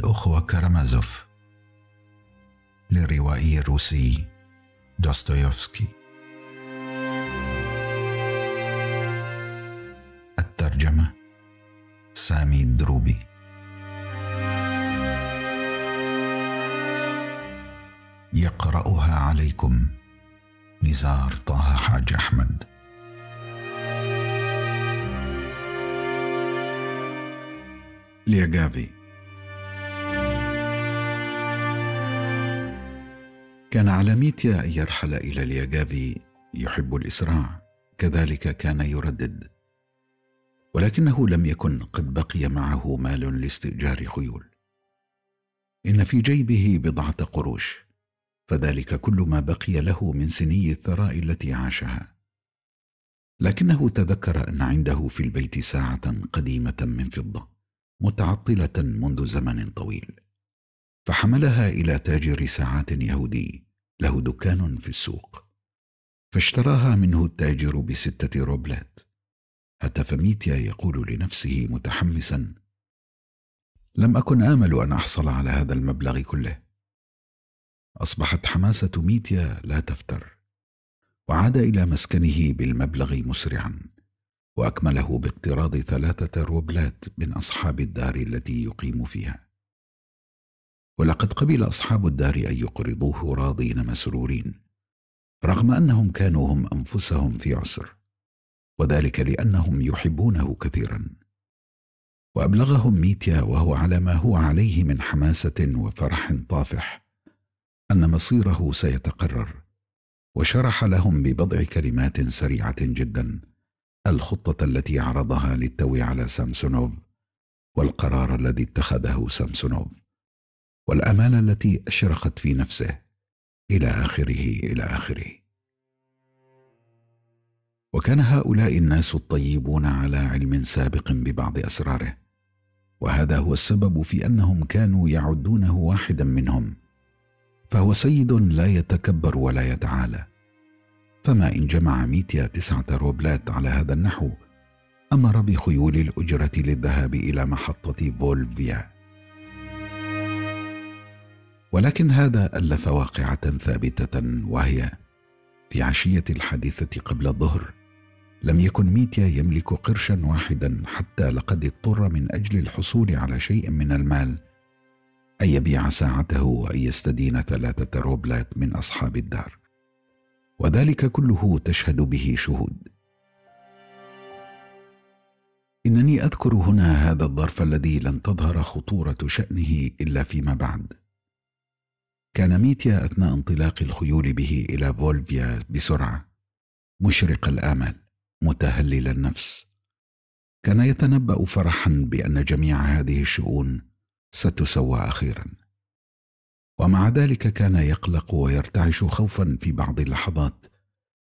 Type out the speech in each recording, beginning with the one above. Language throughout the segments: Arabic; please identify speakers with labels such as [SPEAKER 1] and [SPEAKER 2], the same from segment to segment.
[SPEAKER 1] الأخوة كارامازوف للروائي الروسي دوستويفسكي الترجمة سامي الدروبي يقرأها عليكم نزار طه حاج أحمد ليجافي كان على ميتيا أن يرحل إلى اليجافي يحب الإسراع كذلك كان يردد ولكنه لم يكن قد بقي معه مال لاستئجار خيول إن في جيبه بضعة قروش فذلك كل ما بقي له من سني الثراء التي عاشها لكنه تذكر أن عنده في البيت ساعة قديمة من فضة متعطلة منذ زمن طويل فحملها إلى تاجر ساعات يهودي له دكان في السوق فاشتراها منه التاجر بستة روبلات هتف ميتيا يقول لنفسه متحمسا لم أكن آمل أن أحصل على هذا المبلغ كله أصبحت حماسة ميتيا لا تفتر وعاد إلى مسكنه بالمبلغ مسرعا وأكمله باقتراض ثلاثة روبلات من أصحاب الدار التي يقيم فيها ولقد قبل أصحاب الدار أن يقرضوه راضين مسرورين رغم أنهم كانوا هم أنفسهم في عسر وذلك لأنهم يحبونه كثيرا وأبلغهم ميتيا وهو على ما هو عليه من حماسة وفرح طافح أن مصيره سيتقرر وشرح لهم ببضع كلمات سريعة جدا الخطة التي عرضها للتو على سامسونوف والقرار الذي اتخذه سامسونوف والأمانة التي أشرخت في نفسه إلى آخره إلى آخره وكان هؤلاء الناس الطيبون على علم سابق ببعض أسراره وهذا هو السبب في أنهم كانوا يعدونه واحدا منهم فهو سيد لا يتكبر ولا يتعالى فما إن جمع ميتيا تسعة روبلات على هذا النحو أمر بخيول الأجرة للذهاب إلى محطة فولفيا ولكن هذا ألف واقعة ثابتة وهي في عشية الحادثة قبل الظهر لم يكن ميتيا يملك قرشا واحدا حتى لقد اضطر من أجل الحصول على شيء من المال أن يبيع ساعته وأن يستدين ثلاثة روبلات من أصحاب الدار وذلك كله تشهد به شهود إنني أذكر هنا هذا الظرف الذي لن تظهر خطورة شأنه إلا فيما بعد كان ميتيا أثناء انطلاق الخيول به إلى فولفيا بسرعة مشرق الآمال متهلل النفس كان يتنبأ فرحا بأن جميع هذه الشؤون ستسوى أخيرا ومع ذلك كان يقلق ويرتعش خوفا في بعض اللحظات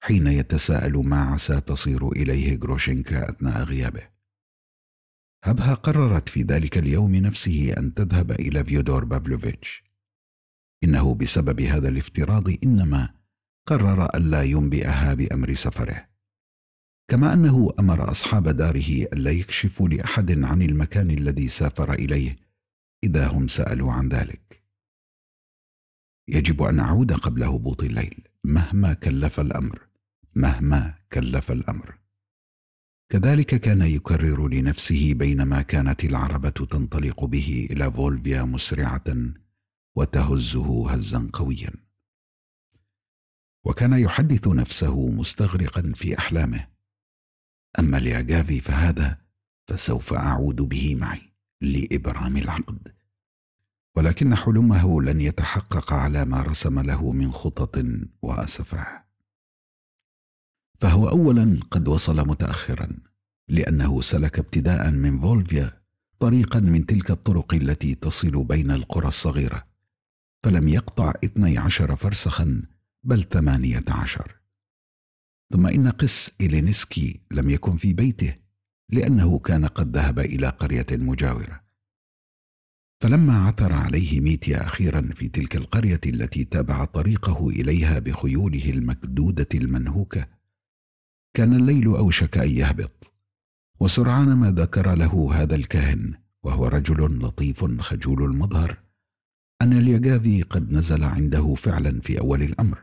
[SPEAKER 1] حين يتساءل ما عسى تصير إليه جروشينكا أثناء غيابه هبها قررت في ذلك اليوم نفسه أن تذهب إلى فيودور بافلوفيتش إنه بسبب هذا الافتراض إنما قرر ألا ينبئها بأمر سفره كما أنه أمر أصحاب داره ألا يكشفوا لأحد عن المكان الذي سافر إليه إذا هم سألوا عن ذلك يجب أن أعود قبل هبوط الليل مهما كلف الأمر مهما كلف الأمر كذلك كان يكرر لنفسه بينما كانت العربة تنطلق به إلى فولفيا مسرعة وتهزه هزا قويا وكان يحدث نفسه مستغرقا في احلامه اما لاجافي فهذا فسوف اعود به معي لابرام العقد ولكن حلمه لن يتحقق على ما رسم له من خطط واسفاه فهو اولا قد وصل متاخرا لانه سلك ابتداء من فولفيا طريقا من تلك الطرق التي تصل بين القرى الصغيره فلم يقطع اثني عشر فرسخا بل ثمانية عشر ثم إن قس إلينسكي لم يكن في بيته لأنه كان قد ذهب إلى قرية مجاورة فلما عثر عليه ميتيا أخيرا في تلك القرية التي تابع طريقه إليها بخيوله المكدودة المنهوكة كان الليل أوشك أن يهبط وسرعان ما ذكر له هذا الكاهن وهو رجل لطيف خجول المظهر أن اليجافي قد نزل عنده فعلا في أول الأمر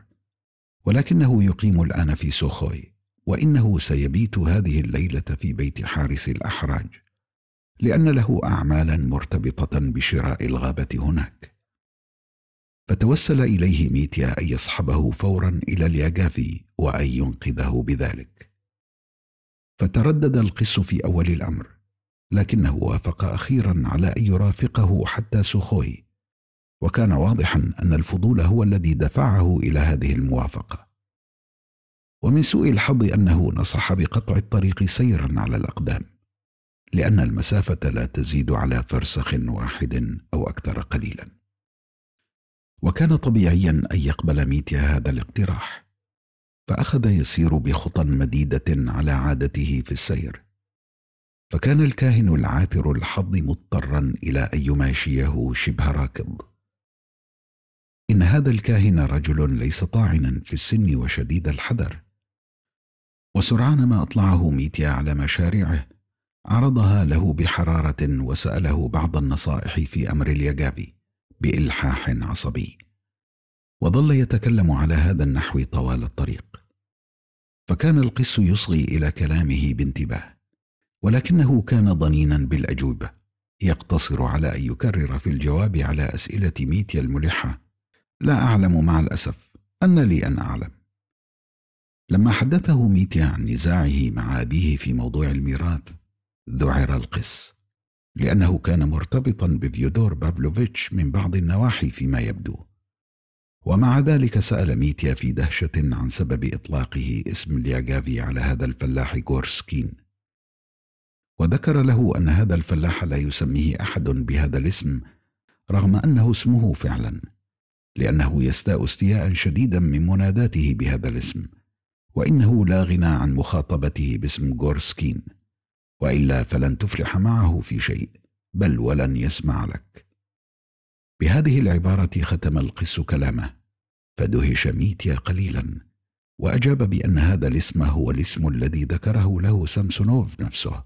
[SPEAKER 1] ولكنه يقيم الآن في سوخوي وإنه سيبيت هذه الليلة في بيت حارس الأحراج لأن له أعمالا مرتبطة بشراء الغابة هناك فتوسل إليه ميتيا أن يصحبه فورا إلى اليجافي وأن ينقذه بذلك فتردد القس في أول الأمر لكنه وافق أخيرا على أن يرافقه حتى سوخوي وكان واضحا ان الفضول هو الذي دفعه الى هذه الموافقه ومن سوء الحظ انه نصح بقطع الطريق سيرا على الاقدام لان المسافه لا تزيد على فرسخ واحد او اكثر قليلا وكان طبيعيا ان يقبل ميتيا هذا الاقتراح فاخذ يسير بخطى مديده على عادته في السير فكان الكاهن العاثر الحظ مضطرا الى ان يماشيه شبه راكض إن هذا الكاهن رجل ليس طاعنا في السن وشديد الحذر وسرعان ما أطلعه ميتيا على مشاريعه عرضها له بحرارة وسأله بعض النصائح في أمر اليجابي بإلحاح عصبي وظل يتكلم على هذا النحو طوال الطريق فكان القس يصغي إلى كلامه بانتباه ولكنه كان ضنينا بالأجوبة يقتصر على أن يكرر في الجواب على أسئلة ميتيا الملحة لا أعلم مع الأسف أن لي أن أعلم لما حدثه ميتي عن نزاعه مع أبيه في موضوع الميراث ذعر القس لأنه كان مرتبطا بفيودور بابلوفيتش من بعض النواحي فيما يبدو ومع ذلك سأل ميتيا في دهشة عن سبب إطلاقه اسم لياجافي على هذا الفلاح غورسكين وذكر له أن هذا الفلاح لا يسميه أحد بهذا الاسم رغم أنه اسمه فعلاً لأنه يستاء استياء شديدا من مناداته بهذا الاسم وإنه لا غنى عن مخاطبته باسم غورسكين وإلا فلن تفلح معه في شيء بل ولن يسمع لك بهذه العبارة ختم القس كلامه فدهش ميتيا قليلا وأجاب بأن هذا الاسم هو الاسم الذي ذكره له سامسونوف نفسه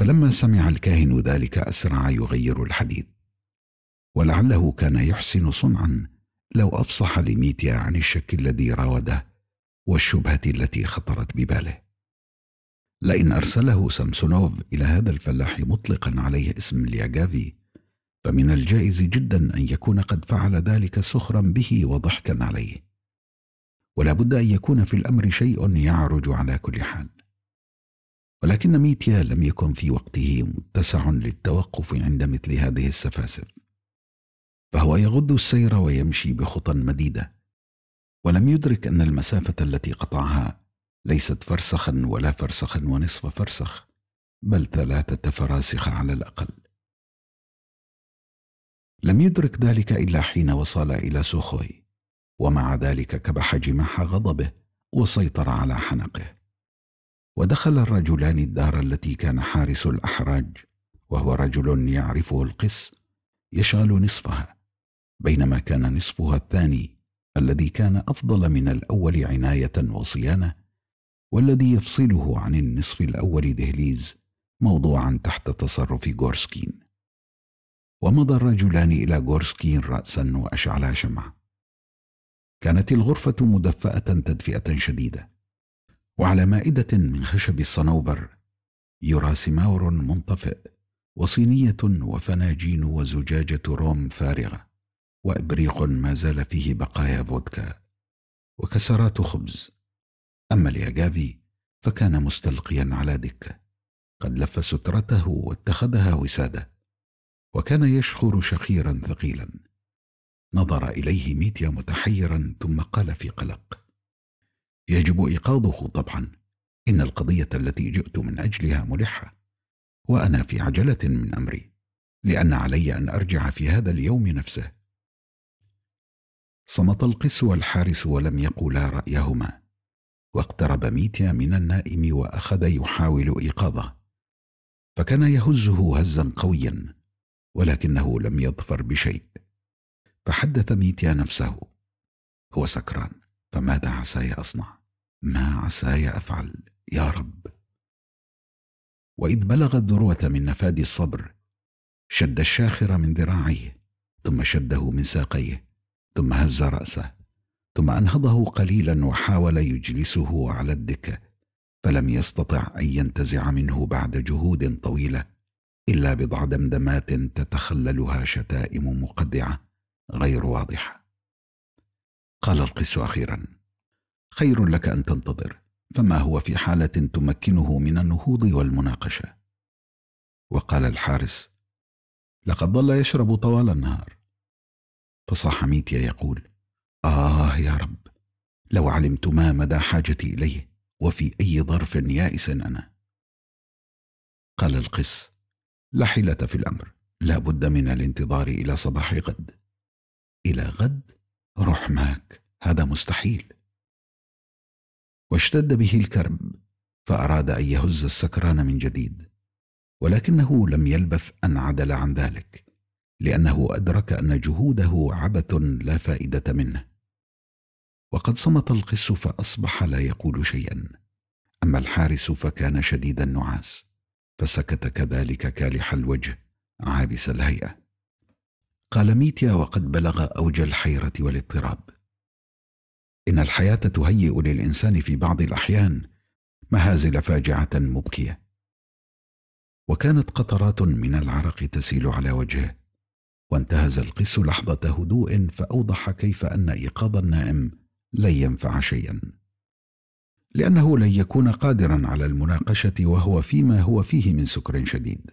[SPEAKER 1] فلما سمع الكاهن ذلك أسرع يغير الحديث ولعله كان يحسن صنعا لو أفصح لميتيا عن الشك الذي راوده والشبهة التي خطرت بباله لئن أرسله سامسونوف إلى هذا الفلاح مطلقا عليه اسم لياغافي فمن الجائز جدا أن يكون قد فعل ذلك سخرا به وضحكا عليه ولا بد أن يكون في الأمر شيء يعرج على كل حال ولكن ميتيا لم يكن في وقته متسع للتوقف عند مثل هذه السفاسف فهو يغض السير ويمشي بخطى مديده ولم يدرك ان المسافه التي قطعها ليست فرسخا ولا فرسخا ونصف فرسخ بل ثلاثه فراسخ على الاقل لم يدرك ذلك الا حين وصل الى سوخوي ومع ذلك كبح جماح غضبه وسيطر على حنقه ودخل الرجلان الدار التي كان حارس الاحراج وهو رجل يعرفه القس يشغل نصفها بينما كان نصفها الثاني الذي كان أفضل من الأول عناية وصيانة والذي يفصله عن النصف الأول دهليز موضوعا تحت تصرف غورسكين ومضى الرجلان إلى غورسكين رأسا وأشعلا شمعة كانت الغرفة مدفأة تدفئة شديدة وعلى مائدة من خشب الصنوبر يرى سماور منطفئ وصينية وفناجين وزجاجة روم فارغة وإبريق ما زال فيه بقايا فودكا وكسرات خبز أما اليجافي فكان مستلقيا على دكة قد لف سترته واتخذها وسادة وكان يشخر شخيرا ثقيلا نظر إليه ميتيا متحيرا ثم قال في قلق يجب إيقاظه طبعا إن القضية التي جئت من أجلها ملحة وأنا في عجلة من أمري لأن علي أن أرجع في هذا اليوم نفسه صمت القس والحارس ولم يقولا رأيهما واقترب ميتيا من النائم وأخذ يحاول إيقاظه فكان يهزه هزا قويا ولكنه لم يظفر بشيء فحدث ميتيا نفسه هو سكران فماذا عساي أصنع ما عساي أفعل يا رب وإذ بلغ الذروة من نفاد الصبر شد الشاخر من ذراعيه ثم شده من ساقيه ثم هز راسه ثم انهضه قليلا وحاول يجلسه على الدكه فلم يستطع ان ينتزع منه بعد جهود طويله الا بضع دمدمات تتخللها شتائم مقدعه غير واضحه قال القس اخيرا خير لك ان تنتظر فما هو في حاله تمكنه من النهوض والمناقشه وقال الحارس لقد ظل يشرب طوال النهار فصاح ميتيا يقول آه يا رب لو علمت ما مدى حاجتي إليه وفي أي ظرف يائس أنا قال القس لا حيلة في الأمر لا بد من الانتظار إلى صباح غد إلى غد روح معك هذا مستحيل واشتد به الكرب فأراد أن يهز السكران من جديد ولكنه لم يلبث أن عدل عن ذلك لانه ادرك ان جهوده عبث لا فائده منه وقد صمت القس فاصبح لا يقول شيئا اما الحارس فكان شديد النعاس فسكت كذلك كالح الوجه عابس الهيئه قال ميتيا وقد بلغ اوج الحيره والاضطراب ان الحياه تهيئ للانسان في بعض الاحيان مهازل فاجعه مبكيه وكانت قطرات من العرق تسيل على وجهه وانتهز القس لحظة هدوء فأوضح كيف أن إيقاظ النائم لن ينفع شيئا لأنه لن يكون قادرا على المناقشة وهو فيما هو فيه من سكر شديد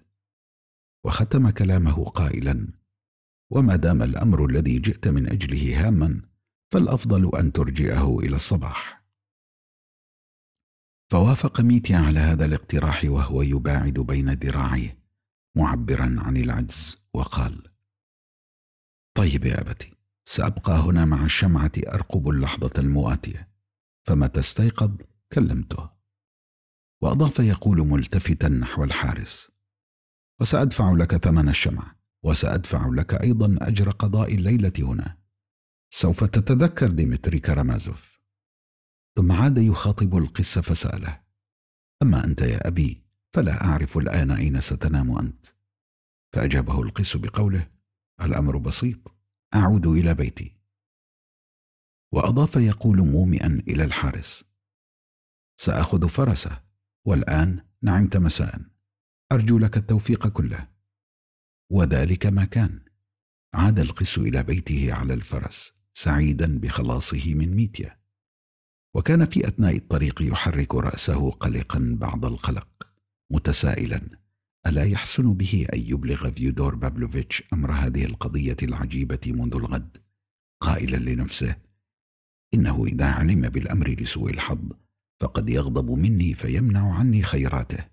[SPEAKER 1] وختم كلامه قائلا وما دام الأمر الذي جئت من أجله هاما فالأفضل أن ترجئه إلى الصباح فوافق ميتي على هذا الاقتراح وهو يباعد بين ذراعيه معبرا عن العجز وقال طيب يا أبتي سأبقى هنا مع الشمعة أرقب اللحظة المواتية فمتى استيقظ كلمته وأضاف يقول ملتفتا نحو الحارس وسأدفع لك ثمن الشمعة وسأدفع لك أيضا أجر قضاء الليلة هنا سوف تتذكر ديمتري كرامازوف ثم عاد يخاطب القس فسأله أما أنت يا أبي فلا أعرف الآن أين ستنام أنت فأجابه القس بقوله الأمر بسيط أعود إلى بيتي وأضاف يقول مومئا إلى الحارس سأخذ فرسه والآن نعمت مساء أرجو لك التوفيق كله وذلك ما كان عاد القس إلى بيته على الفرس سعيدا بخلاصه من ميتيا وكان في أثناء الطريق يحرك رأسه قلقا بعض القلق متسائلا ألا يحسن به أن يبلغ فيودور بابلوفيتش أمر هذه القضية العجيبة منذ الغد قائلا لنفسه إنه إذا علم بالأمر لسوء الحظ فقد يغضب مني فيمنع عني خيراته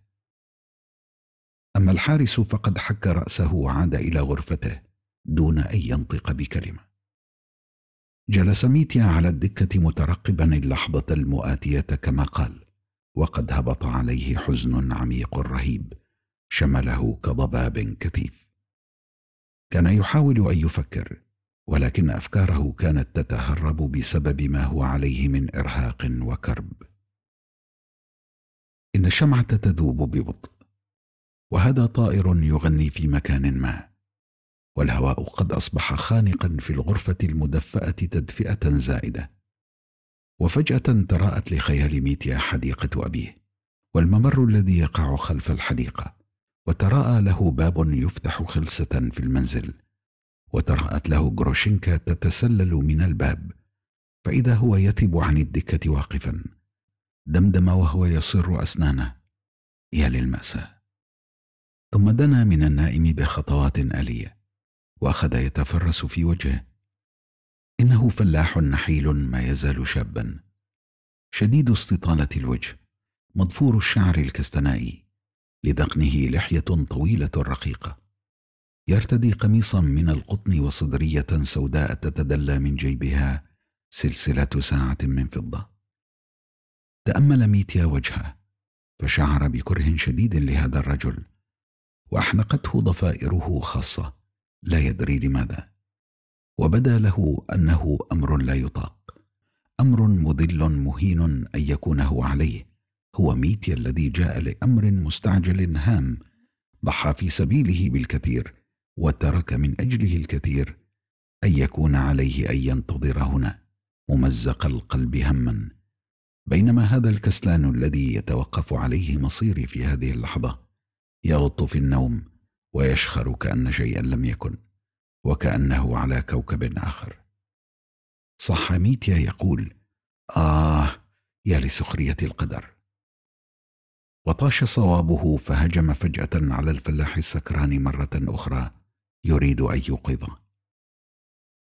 [SPEAKER 1] أما الحارس فقد حك رأسه وعاد إلى غرفته دون أن ينطق بكلمة جلس ميتيا على الدكة مترقبا اللحظة المؤاتية كما قال وقد هبط عليه حزن عميق رهيب شمله كضباب كثيف كان يحاول ان يفكر ولكن افكاره كانت تتهرب بسبب ما هو عليه من ارهاق وكرب ان الشمعه تذوب ببطء وهذا طائر يغني في مكان ما والهواء قد اصبح خانقا في الغرفه المدفاه تدفئه زائده وفجاه تراءت لخيال ميتيا حديقه ابيه والممر الذي يقع خلف الحديقه وتراءى له باب يفتح خلصة في المنزل وترأت له جروشينكا تتسلل من الباب فإذا هو يثب عن الدكة واقفا دمدم وهو يصر أسنانه يا للمأساة ثم دنا من النائم بخطوات آلية وأخذ يتفرس في وجهه إنه فلاح نحيل ما يزال شابا شديد استطالة الوجه مضفور الشعر الكستنائي لذقنه لحية طويلة رقيقة يرتدي قميصا من القطن وصدرية سوداء تتدلى من جيبها سلسلة ساعة من فضة تأمل ميتيا وجهه فشعر بكره شديد لهذا الرجل وأحنقته ضفائره خاصة لا يدري لماذا وبدا له أنه أمر لا يطاق أمر مذل مهين أن يكون هو عليه هو ميتيا الذي جاء لامر مستعجل هام ضحى في سبيله بالكثير وترك من اجله الكثير ان يكون عليه ان ينتظر هنا ممزق القلب هما بينما هذا الكسلان الذي يتوقف عليه مصيري في هذه اللحظه يغط في النوم ويشخر كان شيئا لم يكن وكانه على كوكب اخر صح ميتيا يقول اه يا لسخريه القدر وطاش صوابه فهجم فجأة على الفلاح السكران مرة أخرى يريد أن يوقظه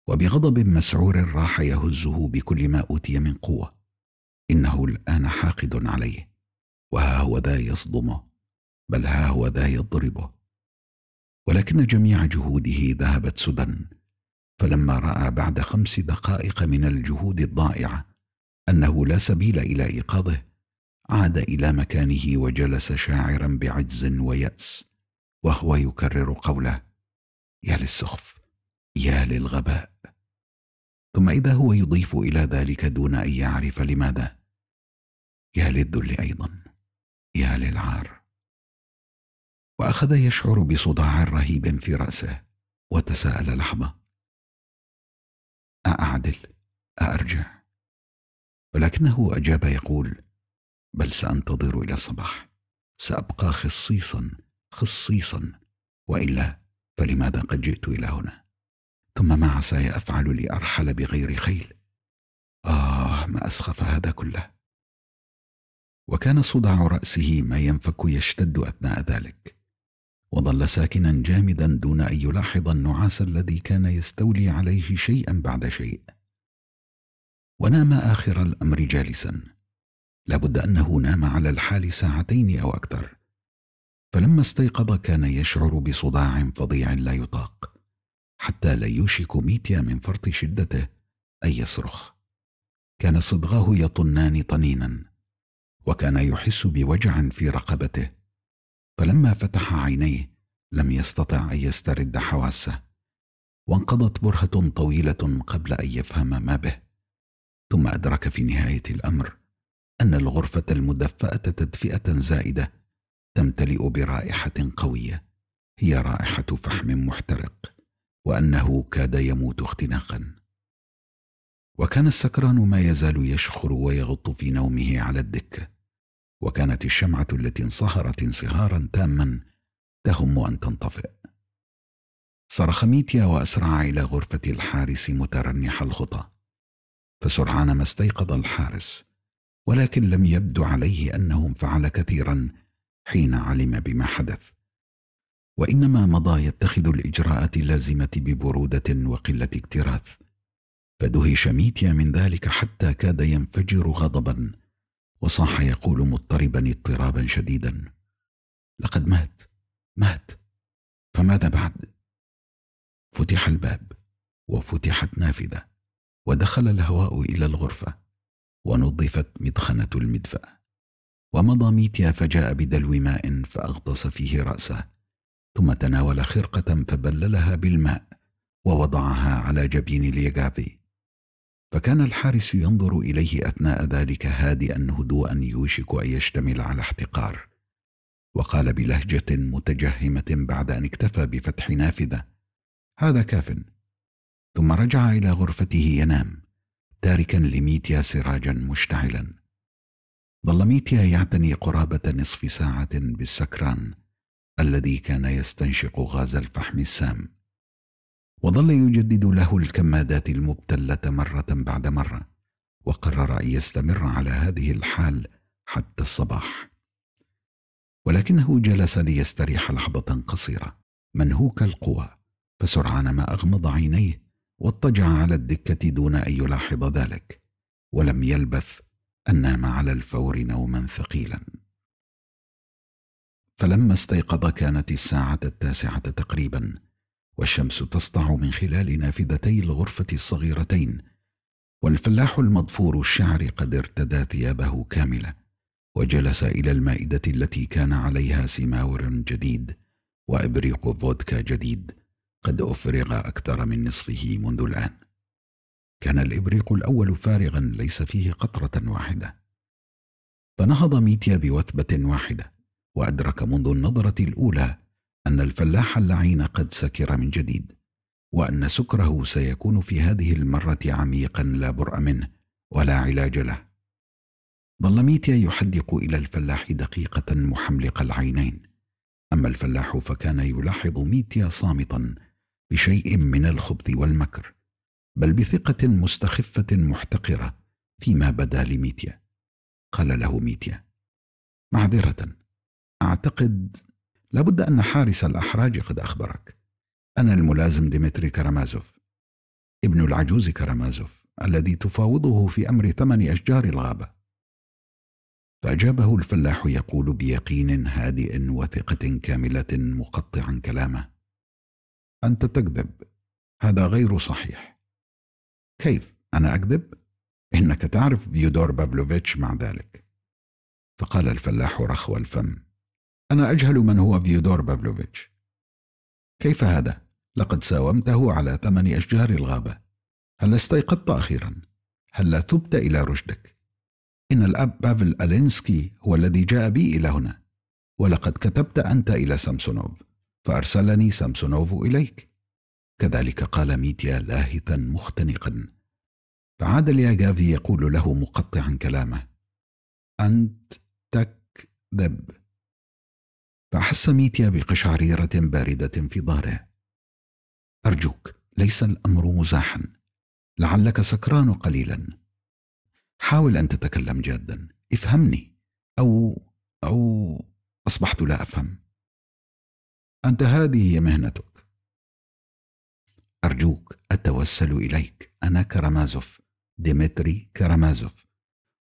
[SPEAKER 1] وبغضب مسعور راح يهزه بكل ما أوتي من قوة إنه الآن حاقد عليه وها هو ذا يصدمه بل ها هو ذا يضربه ولكن جميع جهوده ذهبت سدى فلما رأى بعد خمس دقائق من الجهود الضائعة أنه لا سبيل إلى إيقاظه عاد إلى مكانه وجلس شاعرا بعجز ويأس وهو يكرر قوله يا للسخف يا للغباء ثم إذا هو يضيف إلى ذلك دون أن يعرف لماذا يا للذل أيضا يا للعار وأخذ يشعر بصداع رهيب في رأسه وتساءل لحظة أأعدل أأرجع ولكنه أجاب يقول بل سانتظر الى الصباح سابقى خصيصا خصيصا والا فلماذا قد جئت الى هنا ثم ما عساي افعل لارحل بغير خيل اه ما اسخف هذا كله وكان صداع راسه ما ينفك يشتد اثناء ذلك وظل ساكنا جامدا دون ان يلاحظ النعاس الذي كان يستولي عليه شيئا بعد شيء ونام اخر الامر جالسا لابد أنه نام على الحال ساعتين أو أكثر فلما استيقظ كان يشعر بصداع فظيع لا يطاق حتى لا يوشك ميتيا من فرط شدته أن يصرخ كان صدغاه يطنان طنينا وكان يحس بوجع في رقبته فلما فتح عينيه لم يستطع أن يسترد حواسه وانقضت برهة طويلة قبل أن يفهم ما به ثم أدرك في نهاية الأمر أن الغرفة المدفأة تدفئة زائدة تمتلئ برائحة قوية هي رائحة فحم محترق وأنه كاد يموت اختناقا وكان السكران ما يزال يشخر ويغط في نومه على الدكة وكانت الشمعة التي انصهرت انصهارا تاما تهم أن تنطفئ صرخ ميتيا وأسرع إلى غرفة الحارس مترنح الخطى فسرعان ما استيقظ الحارس ولكن لم يبدو عليه أنه فعل كثيرا حين علم بما حدث وإنما مضى يتخذ الإجراءات اللازمة ببرودة وقلة اكتراث فدهش ميتيا من ذلك حتى كاد ينفجر غضبا وصاح يقول مضطربا اضطرابا شديدا لقد مات مات فماذا بعد فتح الباب وفتحت نافذه ودخل الهواء الى الغرفه ونظفت مدخنة المدفأ ومضى ميتيا فجاء بدلو ماء فأغطس فيه رأسه ثم تناول خرقة فبللها بالماء ووضعها على جبين اليجافي فكان الحارس ينظر إليه أثناء ذلك هادئا هدوءا يوشك أن يشتمل على احتقار وقال بلهجة متجهمة بعد أن اكتفى بفتح نافذة هذا كاف ثم رجع إلى غرفته ينام تاركا لميتيا سراجا مشتعلا ظل ميتيا يعتني قرابة نصف ساعة بالسكران الذي كان يستنشق غاز الفحم السام وظل يجدد له الكمادات المبتلة مرة بعد مرة وقرر أن يستمر على هذه الحال حتى الصباح ولكنه جلس ليستريح لحظة قصيرة منهوك القوى فسرعان ما أغمض عينيه واضطجع على الدكة دون أن يلاحظ ذلك ولم يلبث أن نام على الفور نوما ثقيلا فلما استيقظ كانت الساعة التاسعة تقريبا والشمس تسطع من خلال نافذتي الغرفة الصغيرتين والفلاح المضفور الشعر قد ارتدى ثيابه كاملة وجلس إلى المائدة التي كان عليها سماور جديد وإبريق فودكا جديد قد أفرغ أكثر من نصفه منذ الآن كان الإبريق الأول فارغا ليس فيه قطرة واحدة فنهض ميتيا بوثبة واحدة وأدرك منذ النظرة الأولى أن الفلاح اللعين قد سكر من جديد وأن سكره سيكون في هذه المرة عميقا لا برأ منه ولا علاج له ظل ميتيا يحدق إلى الفلاح دقيقة محملق العينين أما الفلاح فكان يلاحظ ميتيا صامتا بشيء من الخبث والمكر بل بثقة مستخفة محتقرة فيما بدا لميتيا قال له ميتيا معذرة أعتقد لابد أن حارس الأحراج قد أخبرك أنا الملازم ديمتري كرامازوف ابن العجوز كرامازوف الذي تفاوضه في أمر ثمن أشجار الغابة فأجابه الفلاح يقول بيقين هادئ وثقة كاملة مقطعا كلامه أنت تكذب هذا غير صحيح كيف أنا أكذب؟ إنك تعرف فيودور بابلوفيتش مع ذلك فقال الفلاح رخو الفم أنا أجهل من هو فيودور بابلوفيتش كيف هذا؟ لقد ساومته على ثمن أشجار الغابة هل استيقظت أخيرا؟ هل ثبت إلى رشدك؟ إن الأب بافل ألينسكي هو الذي جاء بي إلى هنا ولقد كتبت أنت إلى سامسونوف فأرسلني سامسونوفو إليك كذلك قال ميديا لاهثا مختنقا فعاد لأجافي يقول له مقطعا كلامه أنت تكذب فأحس ميتيا بقشعريرة باردة في ظهره أرجوك ليس الأمر مزاحا لعلك سكران قليلا حاول أن تتكلم جادا افهمني أو أو أصبحت لا أفهم أنت هذه هي مهنتك أرجوك أتوسل إليك أنا كرامازوف ديمتري كرامازوف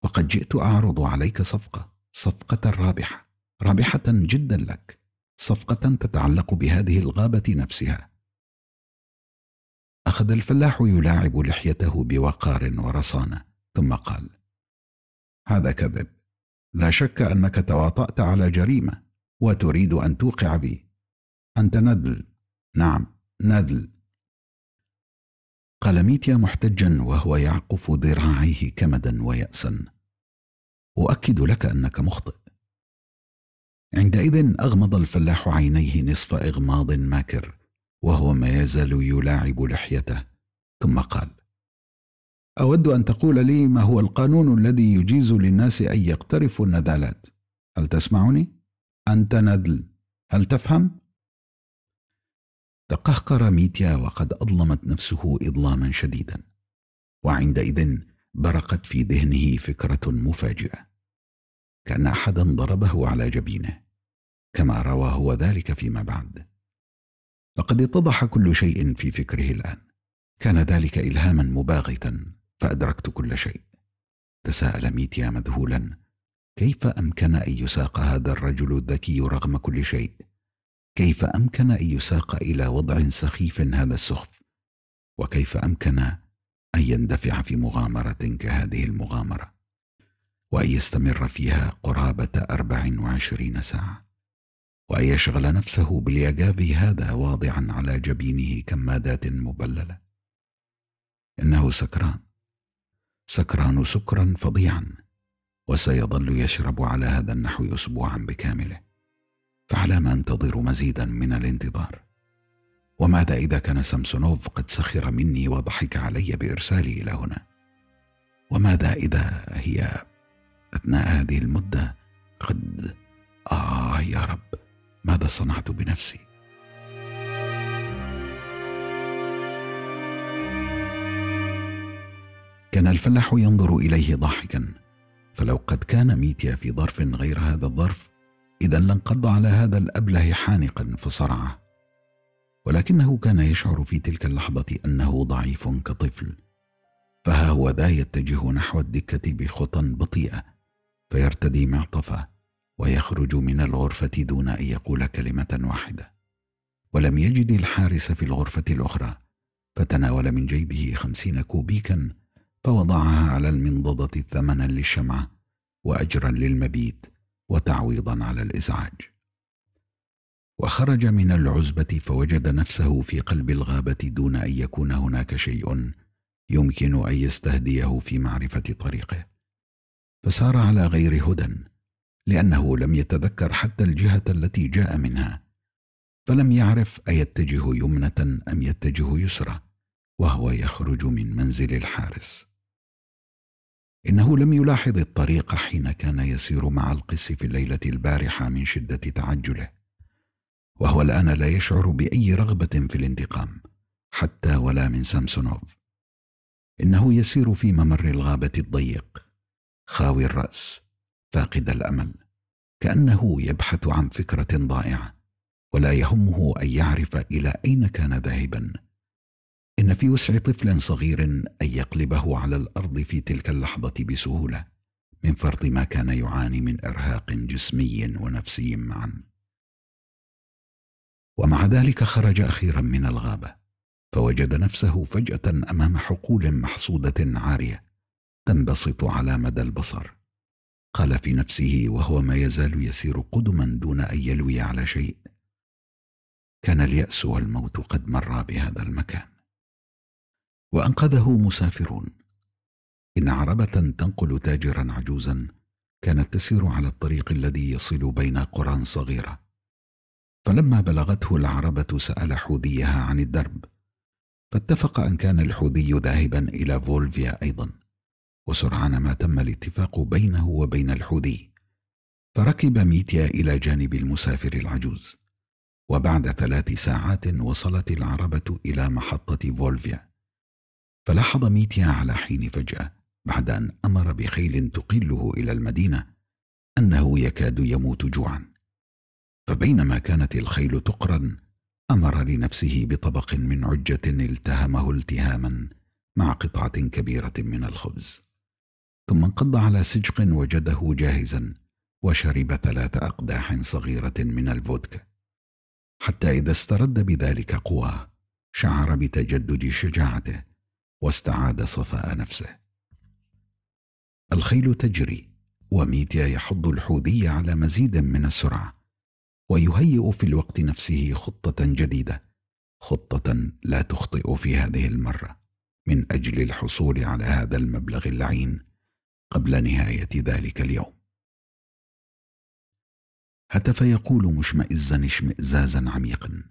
[SPEAKER 1] وقد جئت أعرض عليك صفقة صفقة رابحة رابحة جدا لك صفقة تتعلق بهذه الغابة نفسها أخذ الفلاح يلاعب لحيته بوقار ورصانة ثم قال هذا كذب لا شك أنك تواطأت على جريمة وتريد أن توقع بي أنت ندل نعم ندل قال ميتيا محتجا وهو يعقف ذراعيه كمدا ويأسا أؤكد لك أنك مخطئ عندئذ أغمض الفلاح عينيه نصف إغماض ماكر وهو ما يزال يلاعب لحيته ثم قال أود أن تقول لي ما هو القانون الذي يجيز للناس أن يقترفوا النذالات هل تسمعني؟ أنت ندل هل تفهم؟ تقهقر ميتيا وقد أظلمت نفسه إظلاما شديدا وعندئذ برقت في ذهنه فكرة مفاجئة كأن أحدا ضربه على جبينه كما روى هو ذلك فيما بعد لقد اتضح كل شيء في فكره الآن كان ذلك إلهاما مباغتا فأدركت كل شيء تساءل ميتيا مذهولا كيف أمكن أن يساق هذا الرجل الذكي رغم كل شيء كيف امكن ان يساق الى وضع سخيف هذا السخف وكيف امكن ان يندفع في مغامره كهذه المغامره وان يستمر فيها قرابه اربع وعشرين ساعه وان يشغل نفسه باليجافي هذا واضعا على جبينه كمادات مبلله انه سكران سكران سكرا فظيعا وسيظل يشرب على هذا النحو اسبوعا بكامله فعلى ما أنتظر مزيدا من الانتظار وماذا إذا كان سامسونوف قد سخر مني وضحك علي بإرسالي إلى هنا وماذا إذا هي أثناء هذه المدة قد آه يا رب ماذا صنعت بنفسي كان الفلاح ينظر إليه ضاحكا فلو قد كان ميتيا في ظرف غير هذا الظرف إذا لانقض على هذا الأبله حانقا في صرعه ولكنه كان يشعر في تلك اللحظة أنه ضعيف كطفل فها هو ذا يتجه نحو الدكة بخطى بطيئة فيرتدي معطفه ويخرج من الغرفة دون أن يقول كلمة واحدة ولم يجد الحارس في الغرفة الأخرى فتناول من جيبه خمسين كوبيكا فوضعها على المنضدة ثمنا للشمعة وأجرا للمبيت وتعويضا على الازعاج وخرج من العزبه فوجد نفسه في قلب الغابه دون ان يكون هناك شيء يمكن ان يستهديه في معرفه طريقه فسار على غير هدى لانه لم يتذكر حتى الجهه التي جاء منها فلم يعرف ايتجه يمنه ام يتجه يسرى وهو يخرج من منزل الحارس إنه لم يلاحظ الطريق حين كان يسير مع القس في الليلة البارحة من شدة تعجله وهو الآن لا يشعر بأي رغبة في الانتقام حتى ولا من سامسونوف إنه يسير في ممر الغابة الضيق خاوي الرأس فاقد الأمل كأنه يبحث عن فكرة ضائعة ولا يهمه أن يعرف إلى أين كان ذاهبا إن في وسع طفل صغير أن يقلبه على الأرض في تلك اللحظة بسهولة من فرط ما كان يعاني من إرهاق جسمي ونفسي معا ومع ذلك خرج أخيرا من الغابة فوجد نفسه فجأة أمام حقول محصودة عارية تنبسط على مدى البصر قال في نفسه وهو ما يزال يسير قدما دون أن يلوي على شيء كان اليأس والموت قد مر بهذا المكان وأنقذه مسافرون إن عربة تنقل تاجرا عجوزا كانت تسير على الطريق الذي يصل بين قرى صغيرة فلما بلغته العربة سأل حوذيها عن الدرب فاتفق أن كان الحوذي ذاهبا إلى فولفيا أيضا وسرعان ما تم الاتفاق بينه وبين الحوذي فركب ميتيا إلى جانب المسافر العجوز وبعد ثلاث ساعات وصلت العربة إلى محطة فولفيا فلاحظ ميتيا على حين فجأة بعد أن أمر بخيل تقله إلى المدينة أنه يكاد يموت جوعا فبينما كانت الخيل تقرن أمر لنفسه بطبق من عجة التهمه التهاما مع قطعة كبيرة من الخبز ثم انقض على سجق وجده جاهزا وشرب ثلاث أقداح صغيرة من الفودكا حتى إذا استرد بذلك قواه شعر بتجدد شجاعته واستعاد صفاء نفسه الخيل تجري وميتيا يحض الحوذي على مزيد من السرعه ويهيئ في الوقت نفسه خطه جديده خطه لا تخطئ في هذه المره من اجل الحصول على هذا المبلغ اللعين قبل نهايه ذلك اليوم هتف يقول مشمئزا اشمئزازا عميقا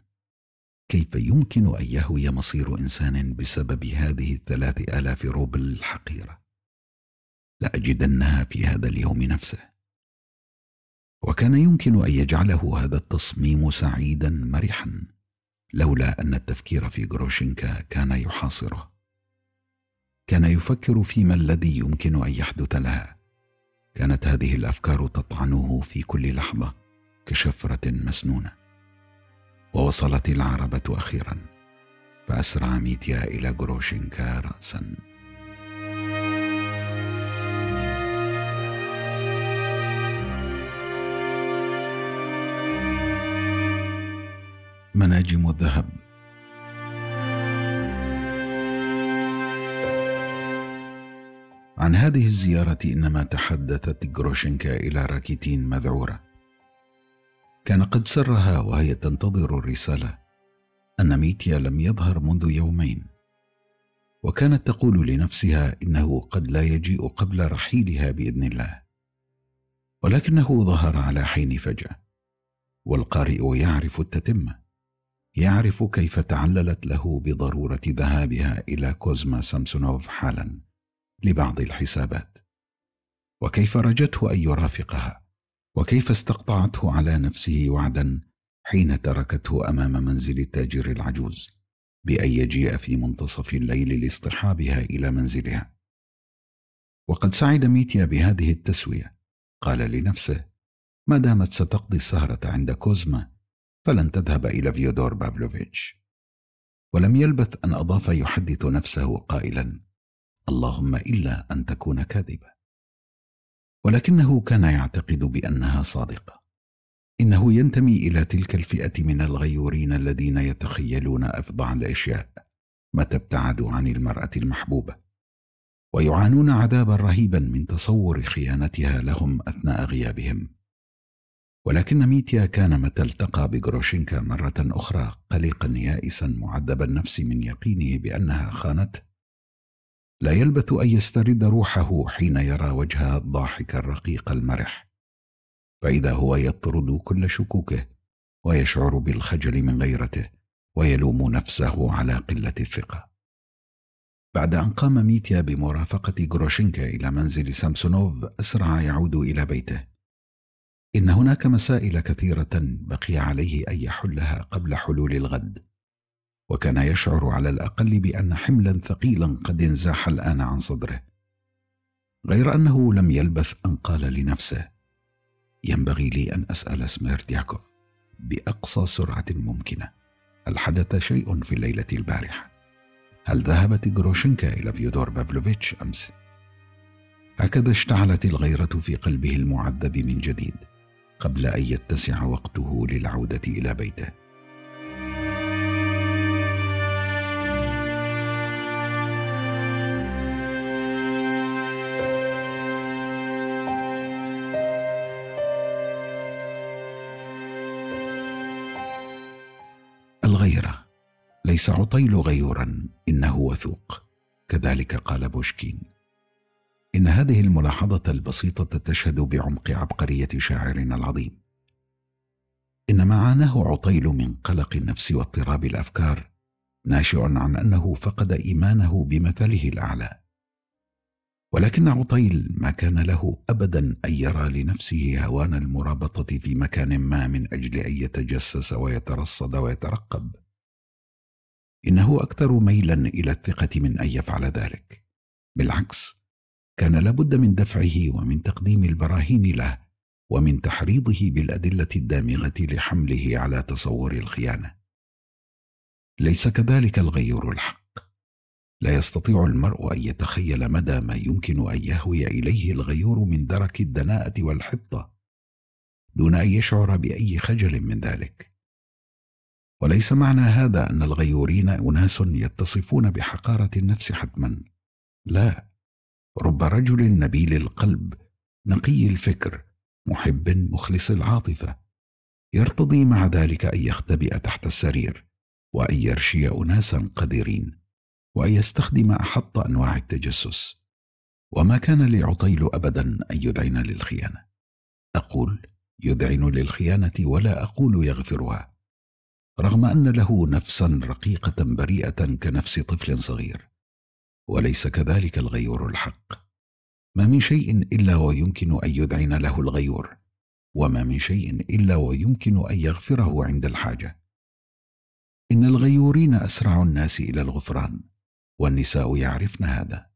[SPEAKER 1] كيف يمكن أن يهوي مصير إنسان بسبب هذه الثلاث آلاف روبل الحقيرة؟ لأجدنها في هذا اليوم نفسه وكان يمكن أن يجعله هذا التصميم سعيدا مرحا لولا أن التفكير في غروشينكا كان يحاصره كان يفكر فيما الذي يمكن أن يحدث لها كانت هذه الأفكار تطعنه في كل لحظة كشفرة مسنونه ووصلت العربة أخيرا فأسرع ميديا إلى جروشينكا رأسا مناجم الذهب عن هذه الزيارة إنما تحدثت جروشينكا إلى راكيتين مذعورة كان قد سرها وهي تنتظر الرسالة أن ميتيا لم يظهر منذ يومين وكانت تقول لنفسها إنه قد لا يجيء قبل رحيلها بإذن الله ولكنه ظهر على حين فجأة والقارئ يعرف التتمة يعرف كيف تعللت له بضرورة ذهابها إلى كوزما سامسونوف حالا لبعض الحسابات وكيف رجته أن يرافقها وكيف استقطعته على نفسه وعدا حين تركته امام منزل التاجر العجوز بان يجيء في منتصف الليل لاصطحابها الى منزلها وقد سعد ميتيا بهذه التسويه قال لنفسه ما دامت ستقضي السهره عند كوزما فلن تذهب الى فيودور بافلوفيتش ولم يلبث ان اضاف يحدث نفسه قائلا اللهم الا ان تكون كاذبه ولكنه كان يعتقد بانها صادقه انه ينتمي الى تلك الفئه من الغيورين الذين يتخيلون افظع الاشياء متى ابتعدوا عن المراه المحبوبه ويعانون عذابا رهيبا من تصور خيانتها لهم اثناء غيابهم ولكن ميتيا كان متى التقى بجروشينكا مره اخرى قلقا يائسا معذب النفس من يقينه بانها خانته لا يلبث ان يسترد روحه حين يرى وجهها الضاحك الرقيق المرح فاذا هو يطرد كل شكوكه ويشعر بالخجل من غيرته ويلوم نفسه على قله الثقه بعد ان قام ميتيا بمرافقه غروشينكا الى منزل سامسونوف اسرع يعود الى بيته ان هناك مسائل كثيره بقي عليه ان يحلها قبل حلول الغد وكان يشعر على الاقل بان حملا ثقيلا قد انزاح الان عن صدره غير انه لم يلبث ان قال لنفسه ينبغي لي ان اسال سميردياكوف باقصى سرعه ممكنه هل حدث شيء في الليله البارحه هل ذهبت جروشنكا الى فيودور بافلوفيتش امس هكذا اشتعلت الغيره في قلبه المعذب من جديد قبل ان يتسع وقته للعوده الى بيته ليس عطيل غيورا انه وثوق كذلك قال بوشكين ان هذه الملاحظه البسيطه تشهد بعمق عبقريه شاعرنا العظيم ان ما عاناه عطيل من قلق النفس واضطراب الافكار ناشئ عن انه فقد ايمانه بمثله الاعلى ولكن عطيل ما كان له ابدا ان يرى لنفسه هوان المرابطه في مكان ما من اجل ان يتجسس ويترصد ويترقب انه اكثر ميلا الى الثقه من ان يفعل ذلك بالعكس كان لابد من دفعه ومن تقديم البراهين له ومن تحريضه بالادله الدامغه لحمله على تصور الخيانه ليس كذلك الغيور الحق لا يستطيع المرء ان يتخيل مدى ما يمكن ان يهوي اليه الغيور من درك الدناءه والحطه دون ان يشعر باي خجل من ذلك وليس معنى هذا ان الغيورين اناس يتصفون بحقاره النفس حتما لا رب رجل نبيل القلب نقي الفكر محب مخلص العاطفه يرتضي مع ذلك ان يختبئ تحت السرير وان يرشي اناسا قذرين وان يستخدم احط انواع التجسس وما كان لعطيل ابدا ان يذعن للخيانه اقول يذعن للخيانه ولا اقول يغفرها رغم ان له نفسا رقيقه بريئه كنفس طفل صغير وليس كذلك الغيور الحق ما من شيء الا ويمكن ان يذعن له الغيور وما من شيء الا ويمكن ان يغفره عند الحاجه ان الغيورين اسرع الناس الى الغفران والنساء يعرفن هذا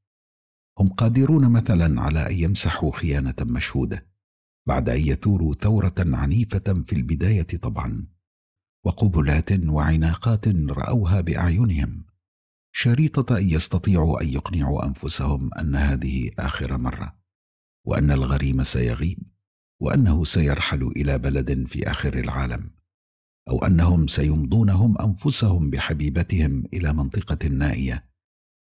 [SPEAKER 1] هم قادرون مثلا على ان يمسحوا خيانه مشهوده بعد ان يثوروا ثوره عنيفه في البدايه طبعا وقبلات وعناقات راوها باعينهم شريطه ان يستطيعوا ان يقنعوا انفسهم ان هذه اخر مره وان الغريم سيغيب وانه سيرحل الى بلد في اخر العالم او انهم سيمضونهم انفسهم بحبيبتهم الى منطقه نائيه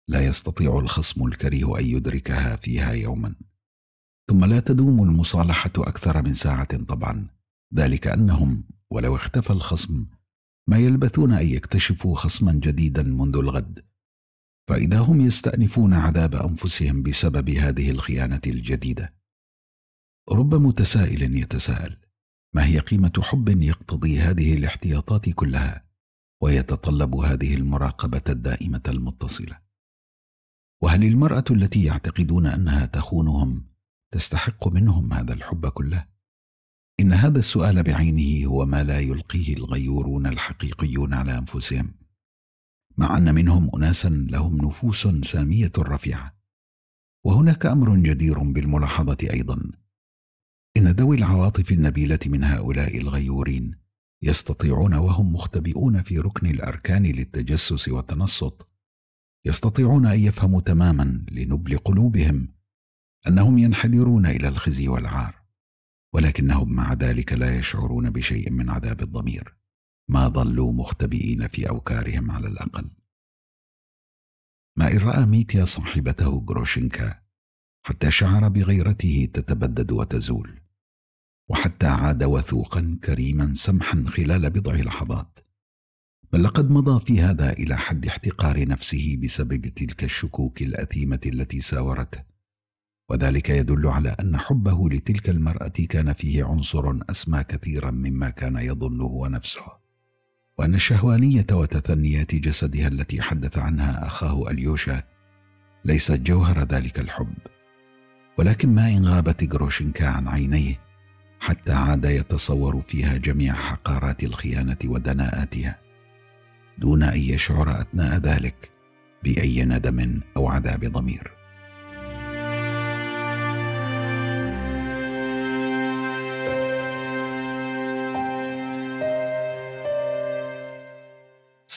[SPEAKER 1] لا يستطيع الخصم الكريه ان يدركها فيها يوما ثم لا تدوم المصالحه اكثر من ساعه طبعا ذلك انهم ولو اختفى الخصم ما يلبثون ان يكتشفوا خصما جديدا منذ الغد فاذا هم يستانفون عذاب انفسهم بسبب هذه الخيانه الجديده رب متسائل يتساءل ما هي قيمه حب يقتضي هذه الاحتياطات كلها ويتطلب هذه المراقبه الدائمه المتصله وهل المراه التي يعتقدون انها تخونهم تستحق منهم هذا الحب كله إن هذا السؤال بعينه هو ما لا يلقيه الغيورون الحقيقيون على أنفسهم مع أن منهم أناسا لهم نفوس سامية رفيعة وهناك أمر جدير بالملاحظة أيضا إن ذوي العواطف النبيلة من هؤلاء الغيورين يستطيعون وهم مختبئون في ركن الأركان للتجسس والتنصت يستطيعون أن يفهموا تماما لنبل قلوبهم أنهم ينحدرون إلى الخزي والعار ولكنهم مع ذلك لا يشعرون بشيء من عذاب الضمير ما ظلوا مختبئين في أوكارهم على الأقل ما إن رأى ميتيا صاحبته جروشينكا حتى شعر بغيرته تتبدد وتزول وحتى عاد وثوقا كريما سمحا خلال بضع لحظات بل لقد مضى في هذا إلى حد احتقار نفسه بسبب تلك الشكوك الأثيمة التي ساورته وذلك يدل على أن حبه لتلك المرأة كان فيه عنصر أسمى كثيرا مما كان يظنه نفسه وأن الشهوانية وتثنيات جسدها التي حدث عنها أخاه أليوشا ليست جوهر ذلك الحب ولكن ما إن غابت جروشنكا عن عينيه حتى عاد يتصور فيها جميع حقارات الخيانة ودناءاتها دون أن يشعر أثناء ذلك بأي ندم أو عذاب ضمير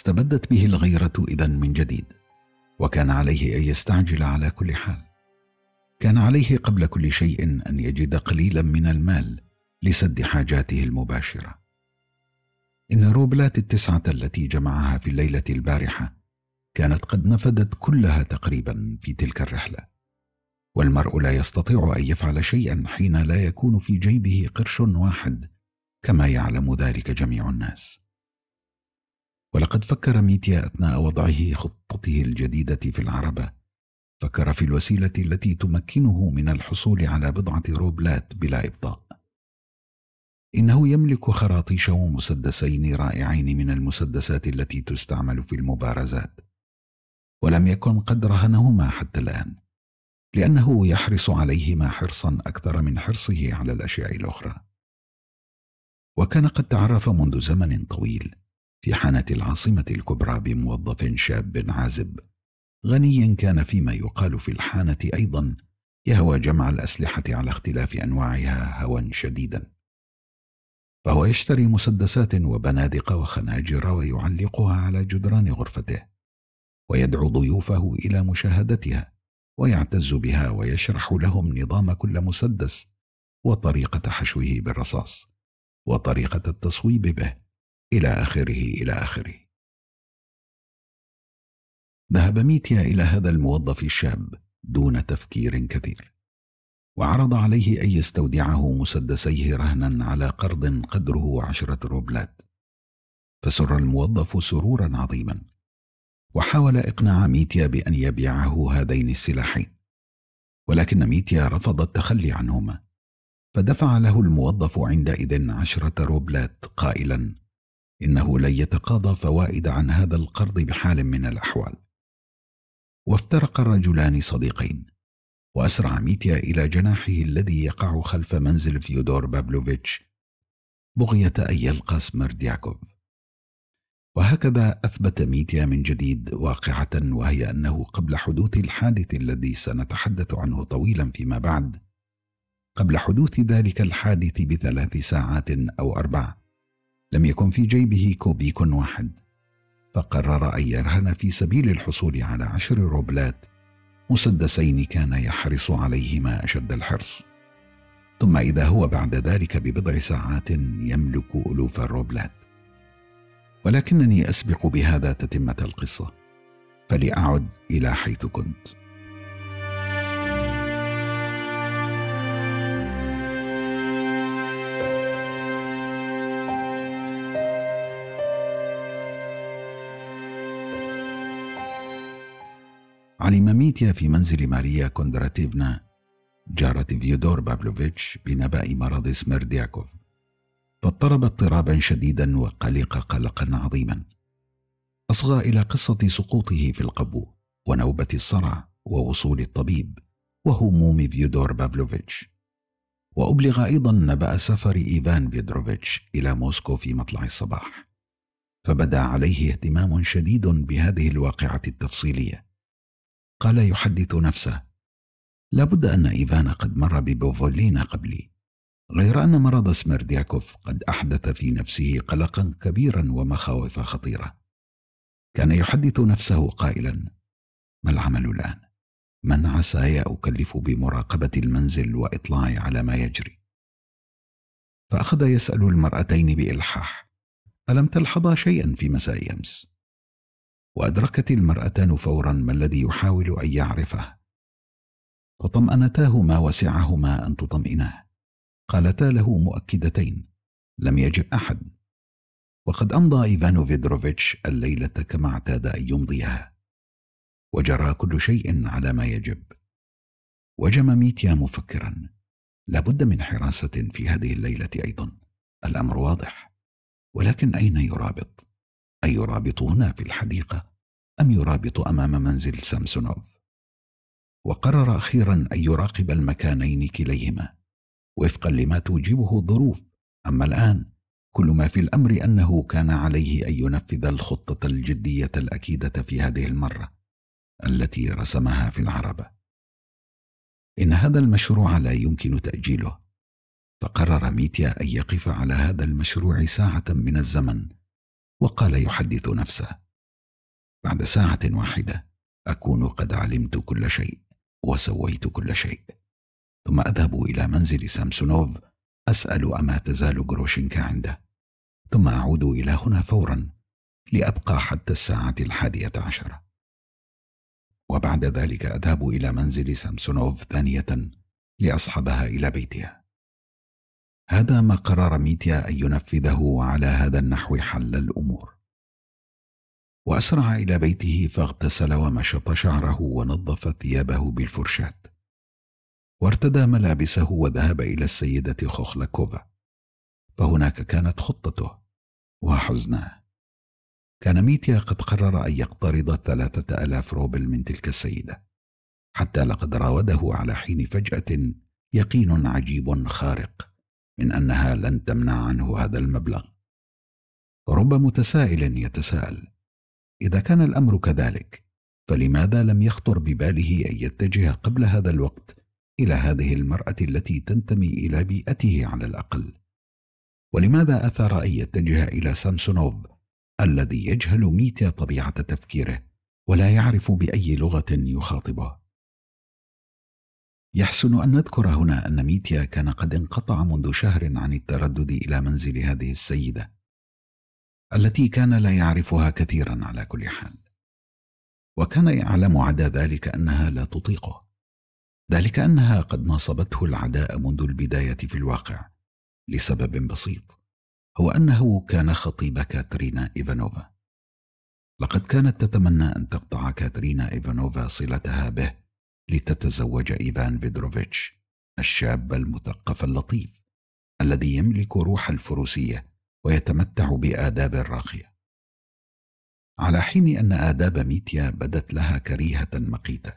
[SPEAKER 1] استبدت به الغيرة إذا من جديد وكان عليه أن يستعجل على كل حال كان عليه قبل كل شيء أن يجد قليلا من المال لسد حاجاته المباشرة إن روبلات التسعة التي جمعها في الليلة البارحة كانت قد نفدت كلها تقريبا في تلك الرحله والمرء لا يستطيع ان يفعل شيئا حين لا يكون في جيبه قرش واحد كما يعلم ذلك جميع الناس ولقد فكر ميتيا أثناء وضعه خطته الجديدة في العربة فكر في الوسيلة التي تمكنه من الحصول على بضعة روبلات بلا إبطاء إنه يملك خراطيش ومسدسين رائعين من المسدسات التي تستعمل في المبارزات ولم يكن قد رهنهما حتى الآن لأنه يحرص عليهما حرصا أكثر من حرصه على الأشياء الأخرى وكان قد تعرف منذ زمن طويل في حانة العاصمة الكبرى بموظف شاب عازب غني كان فيما يقال في الحانة أيضا يهوى جمع الأسلحة على اختلاف أنواعها هوى شديدا فهو يشتري مسدسات وبنادق وخناجر ويعلقها على جدران غرفته ويدعو ضيوفه إلى مشاهدتها ويعتز بها ويشرح لهم نظام كل مسدس وطريقة حشوه بالرصاص وطريقة التصويب به إلى آخره إلى آخره ذهب ميتيا إلى هذا الموظف الشاب دون تفكير كثير وعرض عليه أن يستودعه مسدسيه رهنا على قرض قدره عشرة روبلات فسر الموظف سرورا عظيما وحاول إقناع ميتيا بأن يبيعه هذين السلاحين ولكن ميتيا رفض التخلي عنهما فدفع له الموظف عندئذ عشرة روبلات قائلا انه لن يتقاضى فوائد عن هذا القرض بحال من الاحوال وافترق الرجلان صديقين واسرع ميتيا الى جناحه الذي يقع خلف منزل فيودور بابلوفيتش بغيه ان يلقى سمردياكوف وهكذا اثبت ميتيا من جديد واقعه وهي انه قبل حدوث الحادث الذي سنتحدث عنه طويلا فيما بعد قبل حدوث ذلك الحادث بثلاث ساعات او اربع لم يكن في جيبه كوبيك واحد فقرر أن يرهن في سبيل الحصول على عشر روبلات مسدسين كان يحرص عليهما أشد الحرص ثم إذا هو بعد ذلك ببضع ساعات يملك ألوف الروبلات ولكنني أسبق بهذا تتمة القصة فلأعد إلى حيث كنت علم ميتيا في منزل ماريا كوندراتيفنا جارة فيودور بابلوفيتش بنبأ مرض سمردياكوف فاضطرب اضطرابا شديدا وقلق قلقا عظيما أصغى إلى قصة سقوطه في القبو ونوبة الصرع ووصول الطبيب وهموم فيودور بابلوفيتش وأبلغ أيضا نبأ سفر إيفان فيدروفيتش إلى موسكو في مطلع الصباح فبدا عليه اهتمام شديد بهذه الواقعة التفصيلية قال يحدث نفسه لابد أن إيفان قد مر ببوفولينا قبلي غير أن مرض سمردياكوف قد أحدث في نفسه قلقا كبيرا ومخاوف خطيرة كان يحدث نفسه قائلا ما العمل الآن؟ من عساي أكلف بمراقبة المنزل وإطلاعي على ما يجري؟ فأخذ يسأل المرأتين بإلحاح ألم تلحظا شيئا في مساء أمس؟ وادركت المراتان فورا ما الذي يحاول ان يعرفه فطمانتاه ما وسعهما ان تطمئناه قالتا له مؤكدتين لم يجئ احد وقد امضى ايفانو فيدروفيتش الليله كما اعتاد ان يمضيها وجرى كل شيء على ما يجب وجم ميتيا مفكرا لابد من حراسه في هذه الليله ايضا الامر واضح ولكن اين يرابط أيرابط هنا في الحديقة أم يرابط أمام منزل سامسونوف وقرر أخيرا أن يراقب المكانين كليهما وفقا لما توجبه الظروف أما الآن كل ما في الأمر أنه كان عليه أن ينفذ الخطة الجدية الأكيدة في هذه المرة التي رسمها في العربة إن هذا المشروع لا يمكن تأجيله فقرر ميتيا أن يقف على هذا المشروع ساعة من الزمن وقال يحدث نفسه بعد ساعه واحده اكون قد علمت كل شيء وسويت كل شيء ثم اذهب الى منزل سامسونوف اسال اما تزال جروشينكا عنده ثم اعود الى هنا فورا لابقى حتى الساعه الحاديه عشره وبعد ذلك اذهب الى منزل سامسونوف ثانيه لاصحبها الى بيتها هذا ما قرر ميتيا أن ينفذه وعلى هذا النحو حل الأمور وأسرع إلى بيته فاغتسل ومشط شعره ونظف ثيابه بالفرشاة وارتدى ملابسه وذهب إلى السيدة خوخلاكوفا فهناك كانت خطته وحزناه كان ميتيا قد قرر أن يقترض ثلاثة ألاف روبل من تلك السيدة حتى لقد راوده على حين فجأة يقين عجيب خارق من أنها لن تمنع عنه هذا المبلغ رب متسائل يتساءل إذا كان الأمر كذلك فلماذا لم يخطر بباله أن يتجه قبل هذا الوقت إلى هذه المرأة التي تنتمي إلى بيئته على الأقل ولماذا أثر أن يتجه إلى سامسونوف الذي يجهل ميتا طبيعة تفكيره ولا يعرف بأي لغة يخاطبه يحسن أن نذكر هنا أن ميتيا كان قد انقطع منذ شهر عن التردد إلى منزل هذه السيدة التي كان لا يعرفها كثيرا على كل حال وكان يعلم عدا ذلك أنها لا تطيقه ذلك أنها قد ناصبته العداء منذ البداية في الواقع لسبب بسيط هو أنه كان خطيب كاترينا إيفانوفا لقد كانت تتمنى أن تقطع كاترينا إيفانوفا صلتها به لتتزوج إيفان فيدروفيتش الشاب المثقف اللطيف الذي يملك روح الفروسية ويتمتع بآداب راقية على حين أن آداب ميتيا بدت لها كريهة مقيتة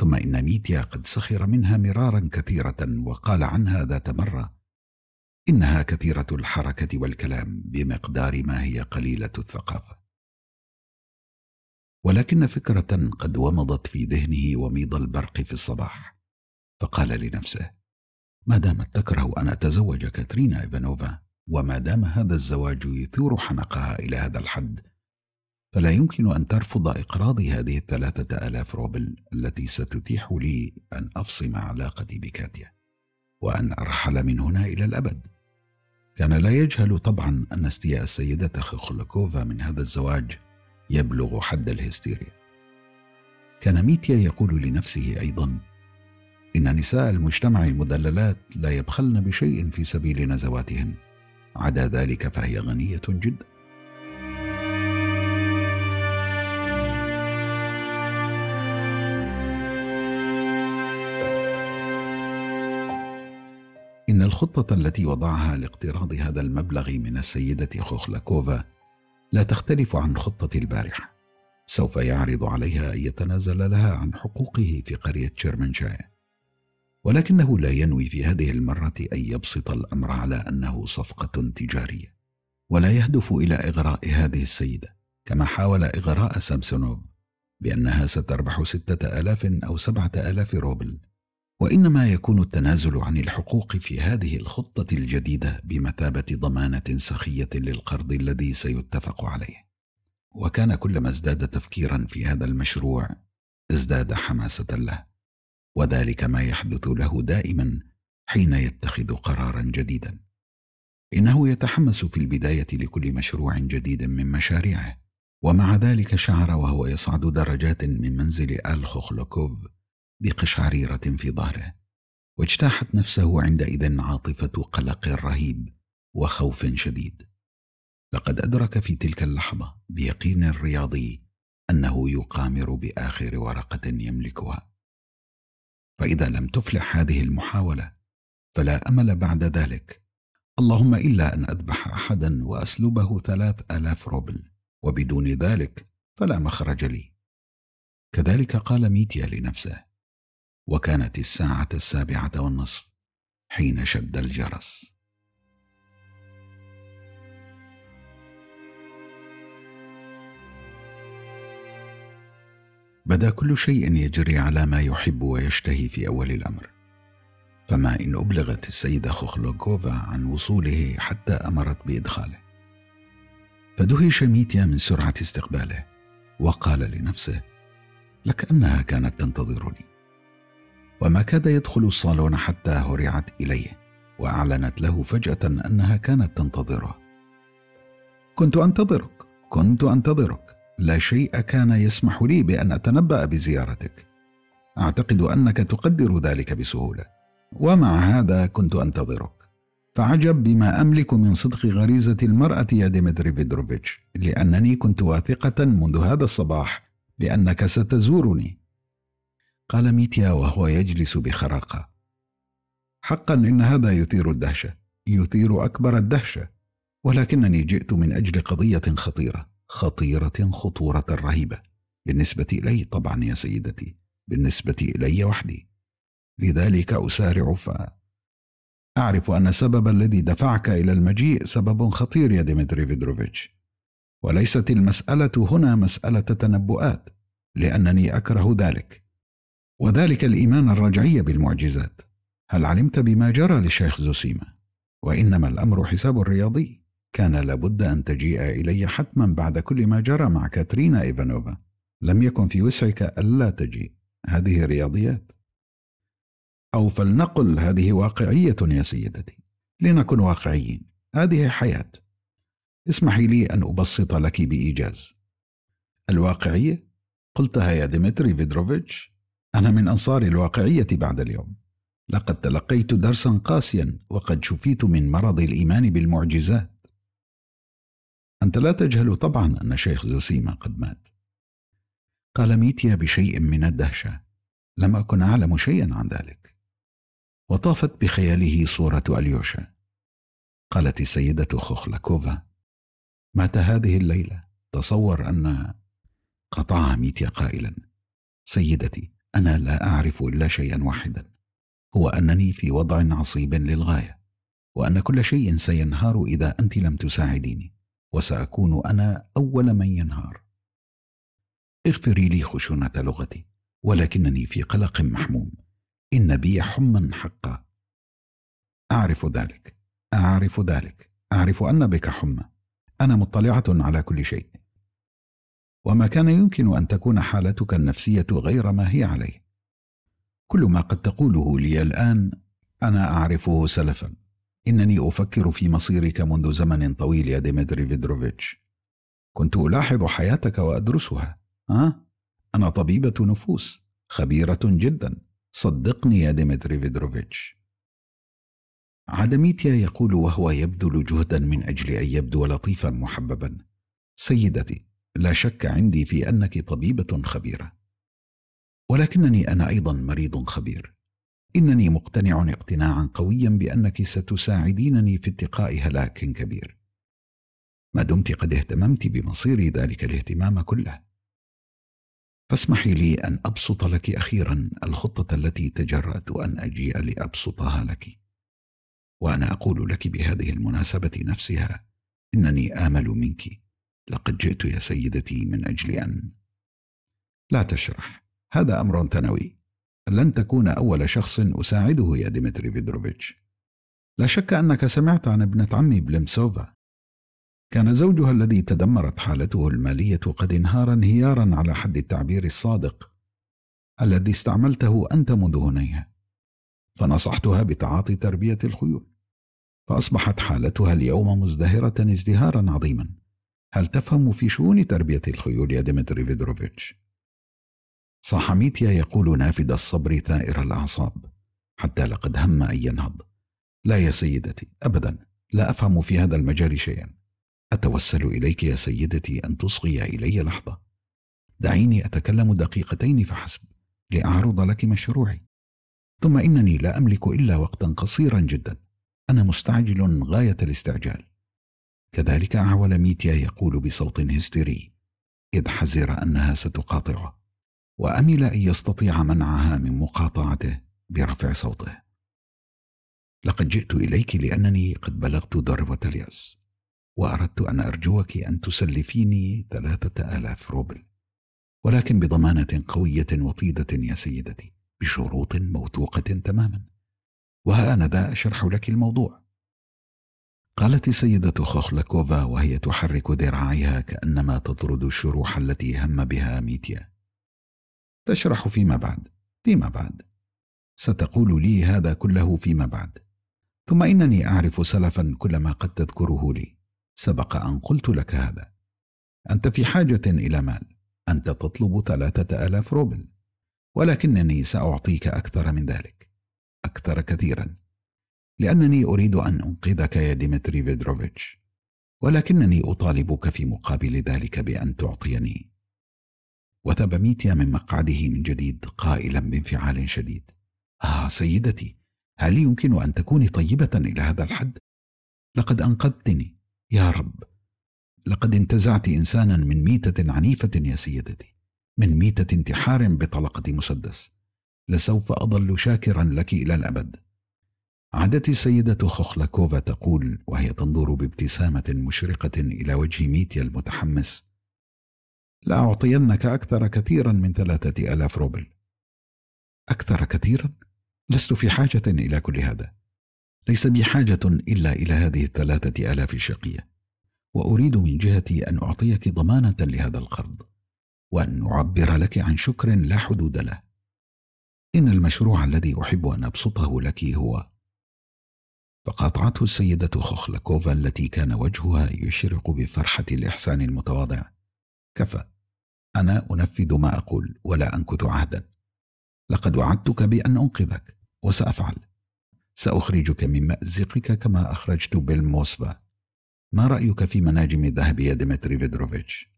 [SPEAKER 1] ثم إن ميتيا قد سخر منها مرارا كثيرة وقال عنها ذات مرة إنها كثيرة الحركة والكلام بمقدار ما هي قليلة الثقافة ولكن فكرة قد ومضت في ذهنه وميض البرق في الصباح فقال لنفسه ما دامت تكره أن أتزوج كاترينا إيفانوفا وما دام هذا الزواج يثير حنقها إلى هذا الحد فلا يمكن أن ترفض إقراضي هذه الثلاثة آلاف روبل التي ستتيح لي أن أفصم علاقتي بكاتيا وأن أرحل من هنا إلى الأبد كان لا يجهل طبعا أن استياء السيدة خيخولوكوفا من هذا الزواج يبلغ حد الهستيريا كان ميتيا يقول لنفسه ايضا ان نساء المجتمع المدللات لا يبخلن بشيء في سبيل نزواتهن عدا ذلك فهي غنيه جدا إن الخطة التي وضعها لاقتراض هذا المبلغ من السيدة خوخلاكوفا لا تختلف عن خطة البارحة سوف يعرض عليها أن يتنازل لها عن حقوقه في قرية شيرمنشاي ولكنه لا ينوي في هذه المرة أن يبسط الأمر على أنه صفقة تجارية ولا يهدف إلى إغراء هذه السيدة كما حاول إغراء سامسونوف بأنها ستربح ستة آلاف أو سبعة آلاف روبل وانما يكون التنازل عن الحقوق في هذه الخطه الجديده بمثابه ضمانه سخيه للقرض الذي سيتفق عليه وكان كلما ازداد تفكيرا في هذا المشروع ازداد حماسه له وذلك ما يحدث له دائما حين يتخذ قرارا جديدا انه يتحمس في البدايه لكل مشروع جديد من مشاريعه ومع ذلك شعر وهو يصعد درجات من منزل خوخلوكوف بقشعريرة في ظهره واجتاحت نفسه عندئذ عاطفة قلق رهيب وخوف شديد لقد أدرك في تلك اللحظة بيقين رياضي أنه يقامر بآخر ورقة يملكها فإذا لم تفلح هذه المحاولة فلا أمل بعد ذلك اللهم إلا أن أذبح أحدا وأسلبه ثلاث آلاف روبل وبدون ذلك فلا مخرج لي كذلك قال ميتيا لنفسه وكانت الساعة السابعة والنصف حين شد الجرس بدا كل شيء يجري على ما يحب ويشتهي في أول الأمر فما إن أبلغت السيدة خوخلوكوفا عن وصوله حتى أمرت بإدخاله فدهش ميتيا من سرعة استقباله وقال لنفسه لكأنها كانت تنتظرني وما كاد يدخل الصالون حتى هرعت اليه واعلنت له فجاه انها كانت تنتظره كنت انتظرك كنت انتظرك لا شيء كان يسمح لي بان اتنبا بزيارتك اعتقد انك تقدر ذلك بسهوله ومع هذا كنت انتظرك فعجب بما املك من صدق غريزه المراه يا ديمتري فيدروفيتش لانني كنت واثقه منذ هذا الصباح بانك ستزورني قال ميتيا وهو يجلس بخراقة حقا إن هذا يثير الدهشة يثير أكبر الدهشة ولكنني جئت من أجل قضية خطيرة خطيرة خطورة رهيبة بالنسبة إلي طبعا يا سيدتي بالنسبة إلي وحدي لذلك أسارع ف أعرف أن السبب الذي دفعك إلى المجيء سبب خطير يا ديمتري فيدروفيتش وليست المسألة هنا مسألة تنبؤات لأنني أكره ذلك وذلك الإيمان الرجعي بالمعجزات هل علمت بما جرى للشيخ زوسيما وإنما الأمر حساب رياضي كان لابد أن تجيء إلي حتما بعد كل ما جرى مع كاترينا إيفانوفا لم يكن في وسعك ألا تجيء هذه رياضيات أو فلنقل هذه واقعية يا سيدتي لنكن واقعيين هذه حياة اسمحي لي أن أبسط لك بإيجاز الواقعية قلتها يا ديمتري فيدروفيتش أنا من أنصار الواقعية بعد اليوم لقد تلقيت درسا قاسيا وقد شفيت من مرض الإيمان بالمعجزات أنت لا تجهل طبعا أن شيخ زوسيما قد مات قال ميتيا بشيء من الدهشة لم أكن أعلم شيئا عن ذلك وطافت بخياله صورة أليوشا قالت السيدة خوخلاكوفا مات هذه الليلة تصور أن قطعها ميتيا قائلا سيدتي أنا لا أعرف إلا شيئا واحدا هو أنني في وضع عصيب للغاية وأن كل شيء سينهار إذا أنت لم تساعديني وسأكون أنا أول من ينهار اغفري لي خشونة لغتي ولكنني في قلق محموم إن بي حما حقا أعرف ذلك أعرف ذلك أعرف أن بك حمى أنا مطلعة على كل شيء وما كان يمكن ان تكون حالتك النفسيه غير ما هي عليه كل ما قد تقوله لي الان انا اعرفه سلفا انني افكر في مصيرك منذ زمن طويل يا ديمتري فيدروفيتش كنت الاحظ حياتك وادرسها ها انا طبيبه نفوس خبيره جدا صدقني يا ديمتري فيدروفيتش عدميتيا يقول وهو يبذل جهدا من اجل ان يبدو لطيفا محببا سيدتي لا شك عندي في انك طبيبه خبيره ولكنني انا ايضا مريض خبير انني مقتنع اقتناعا قويا بانك ستساعدينني في اتقاء هلاك كبير ما دمت قد اهتممت بمصيري ذلك الاهتمام كله فاسمحي لي ان ابسط لك اخيرا الخطه التي تجرات ان اجيء لابسطها لك وانا اقول لك بهذه المناسبه نفسها انني امل منك لقد جئت يا سيدتي من أجل أن لا تشرح هذا أمر ثانوي لن تكون أول شخص أساعده يا ديمتري فيدروفيتش لا شك أنك سمعت عن ابنة عمي بلمسوفا كان زوجها الذي تدمرت حالته المالية قد انهار انهيارا على حد التعبير الصادق الذي استعملته أنت منذ هنيها فنصحتها بتعاطي تربية الخيول فأصبحت حالتها اليوم مزدهرة ازدهارا عظيما هل تفهم في شؤون تربية الخيول يا ديمتري فيدروفيتش؟ صاح ميتيا يقول نافد الصبر ثائر الأعصاب حتى لقد هم أن ينهض لا يا سيدتي أبدا لا أفهم في هذا المجال شيئا أتوسل إليك يا سيدتي أن تصغي إلي لحظة دعيني أتكلم دقيقتين فحسب لأعرض لك مشروعي ثم إنني لا أملك إلا وقتا قصيرا جدا أنا مستعجل غاية الاستعجال كذلك أعول ميتيا يقول بصوت هستيري إذ حزر أنها ستقاطعه وأمل أن يستطيع منعها من مقاطعته برفع صوته لقد جئت إليك لأنني قد بلغت ذروة اليأس وأردت أن أرجوك أن تسلفيني ثلاثة آلاف روبل ولكن بضمانة قوية وطيدة يا سيدتي بشروط موثوقة تماما وهانذا أشرح لك الموضوع قالت السيدة خوخلاكوفا وهي تحرك ذراعيها كأنما تطرد الشروح التي هم بها ميتيا تشرح فيما بعد فيما بعد ستقول لي هذا كله فيما بعد ثم إنني أعرف سلفا كل ما قد تذكره لي سبق أن قلت لك هذا أنت في حاجة إلى مال أنت تطلب ثلاثة آلاف روبل ولكنني سأعطيك أكثر من ذلك أكثر كثيرا لأنني أريد أن أنقذك يا ديمتري فيدروفيتش ولكنني أطالبك في مقابل ذلك بأن تعطيني وثب ميتيا من مقعده من جديد قائلا بانفعال شديد آه سيدتي هل يمكن أن تكوني طيبة إلى هذا الحد؟ لقد أنقذتني يا رب لقد انتزعت إنسانا من ميتة عنيفة يا سيدتي من ميتة انتحار بطلقة مسدس لسوف أظل شاكرا لك إلى الأبد عادت السيدة خوخلاكوفا تقول وهي تنظر بابتسامة مشرقة إلى وجه ميتيا المتحمس لأعطينك أكثر كثيرا من ثلاثة آلاف روبل أكثر كثيرا؟ لست في حاجة إلى كل هذا ليس بي حاجة إلا إلى هذه الثلاثة آلاف شقية وأريد من جهتي أن أعطيك ضمانة لهذا القرض وأن أعبر لك عن شكر لا حدود له إن المشروع الذي أحب أن أبسطه لك هو فقاطعته السيدة خوخلاكوفا التي كان وجهها يشرق بفرحة الإحسان المتواضع كفى أنا أنفذ ما أقول ولا أنكث عهدا لقد وعدتك بأن أنقذك وسأفعل سأخرجك من مأزقك كما أخرجت بالموسفا ما رأيك في مناجم الذهب يا ديمتري فيدروفيتش؟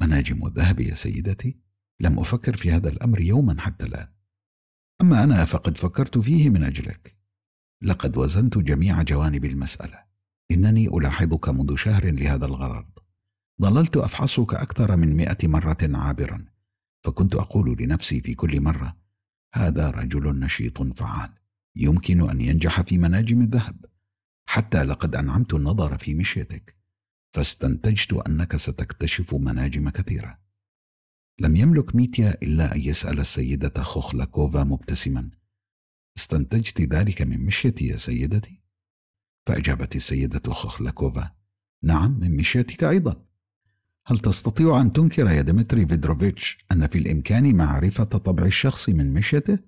[SPEAKER 1] مناجم الذهب يا سيدتي؟ لم أفكر في هذا الأمر يوما حتى الآن أما أنا فقد فكرت فيه من أجلك لقد وزنت جميع جوانب المسألة إنني ألاحظك منذ شهر لهذا الغرض ظللت أفحصك أكثر من مئة مرة عابرا فكنت أقول لنفسي في كل مرة هذا رجل نشيط فعال يمكن أن ينجح في مناجم الذهب حتى لقد أنعمت النظر في مشيتك فاستنتجت أنك ستكتشف مناجم كثيرة لم يملك ميتيا إلا أن يسأل السيدة خوخلاكوفا مبتسما استنتجت ذلك من مشيتي يا سيدتي فأجابت السيدة خخلكوفا نعم من مشيتك أيضا هل تستطيع أن تنكر يا ديمتري فيدروفيتش أن في الإمكان معرفة طبع الشخص من مشيته؟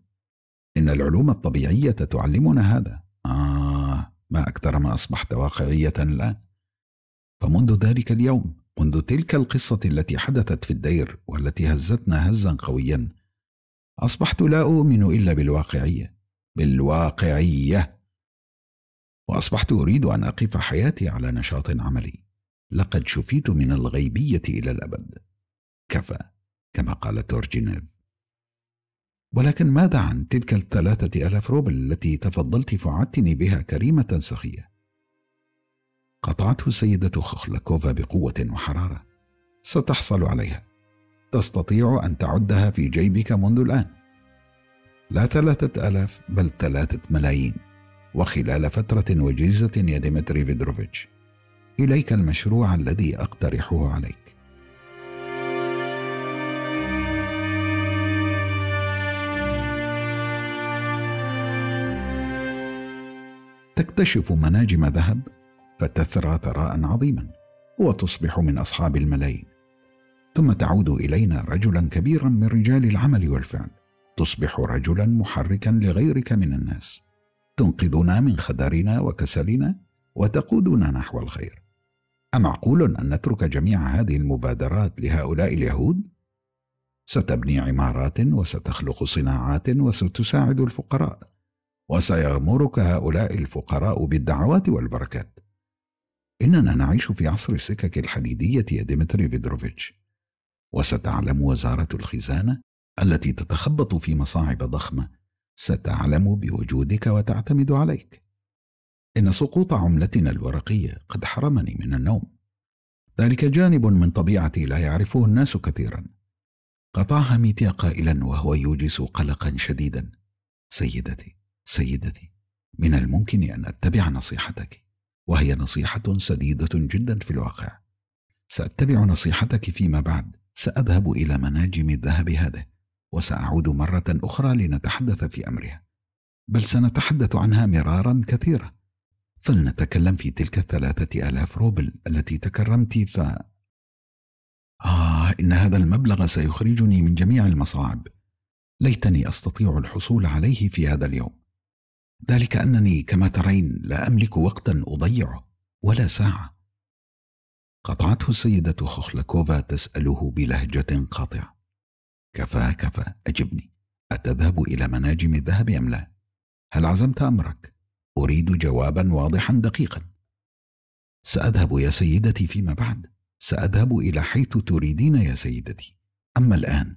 [SPEAKER 1] إن العلوم الطبيعية تعلمنا هذا آه ما أكثر ما أصبحت واقعية الآن فمنذ ذلك اليوم منذ تلك القصة التي حدثت في الدير والتي هزتنا هزا قويا أصبحت لا أؤمن إلا بالواقعية بالواقعيه واصبحت اريد ان اقف حياتي على نشاط عملي لقد شفيت من الغيبيه الى الابد كفى كما قال تورجينيف ولكن ماذا عن تلك الثلاثة ألاف روبل التي تفضلت فعدتني بها كريمة سخية؟ قطعته السيدة خخلكوفا بقوة وحرارة ستحصل عليها تستطيع أن تعدها في جيبك منذ الآن لا ثلاثة ألاف بل ثلاثة ملايين وخلال فترة وجيزة يا ديمتري فيدروفيتش إليك المشروع الذي أقترحه عليك تكتشف مناجم ذهب فتثرى ثراء عظيما وتصبح من أصحاب الملايين ثم تعود إلينا رجلا كبيرا من رجال العمل والفعل تصبح رجلا محركا لغيرك من الناس تنقذنا من خدرنا وكسلنا وتقودنا نحو الخير امعقول ان نترك جميع هذه المبادرات لهؤلاء اليهود ستبني عمارات وستخلق صناعات وستساعد الفقراء وسيغمرك هؤلاء الفقراء بالدعوات والبركات اننا نعيش في عصر السكك الحديديه يا ديمتري فيدروفيتش وستعلم وزاره الخزانه التي تتخبط في مصاعب ضخمه ستعلم بوجودك وتعتمد عليك ان سقوط عملتنا الورقيه قد حرمني من النوم ذلك جانب من طبيعتي لا يعرفه الناس كثيرا قطعها ميتيا قائلا وهو يوجس قلقا شديدا سيدتي سيدتي من الممكن ان اتبع نصيحتك وهي نصيحه سديده جدا في الواقع ساتبع نصيحتك فيما بعد ساذهب الى مناجم الذهب هذه وساعود مره اخرى لنتحدث في امرها بل سنتحدث عنها مرارا كثيرا فلنتكلم في تلك الثلاثه الاف روبل التي تكرمت ف آه إن هذا المبلغ سيخرجني من جميع المصاعب. ليتني أستطيع الحصول عليه في هذا اليوم. ذلك أنني كما ترين لا أملك وقتا أضيعه ولا ساعة. قطعته السيدة خخلكوفا تسأله بلهجة قاطعة. كفى كفى أجبني أتذهب إلى مناجم الذهب أم لا؟ هل عزمت أمرك؟ أريد جوابا واضحا دقيقا سأذهب يا سيدتي فيما بعد سأذهب إلى حيث تريدين يا سيدتي أما الآن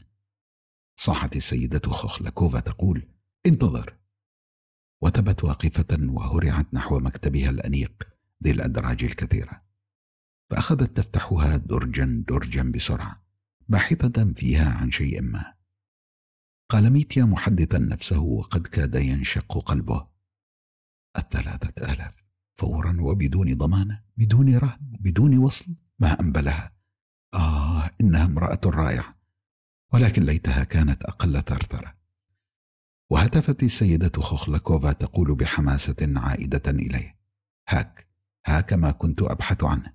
[SPEAKER 1] صاحت السيدة خوخلاكوفا تقول انتظر وتبت واقفة وهرعت نحو مكتبها الأنيق ذي الأدراج الكثيرة فأخذت تفتحها درجا درجا بسرعة باحثة فيها عن شيء ما قال ميتيا محدثا نفسه وقد كاد ينشق قلبه الثلاثة آلاف فورا وبدون ضمانة بدون رهن بدون وصل ما أنبلها آه إنها امرأة رائعة ولكن ليتها كانت أقل ثرثرة وهتفت السيدة خوخلاكوفا تقول بحماسة عائدة إليه هاك هاك ما كنت أبحث عنه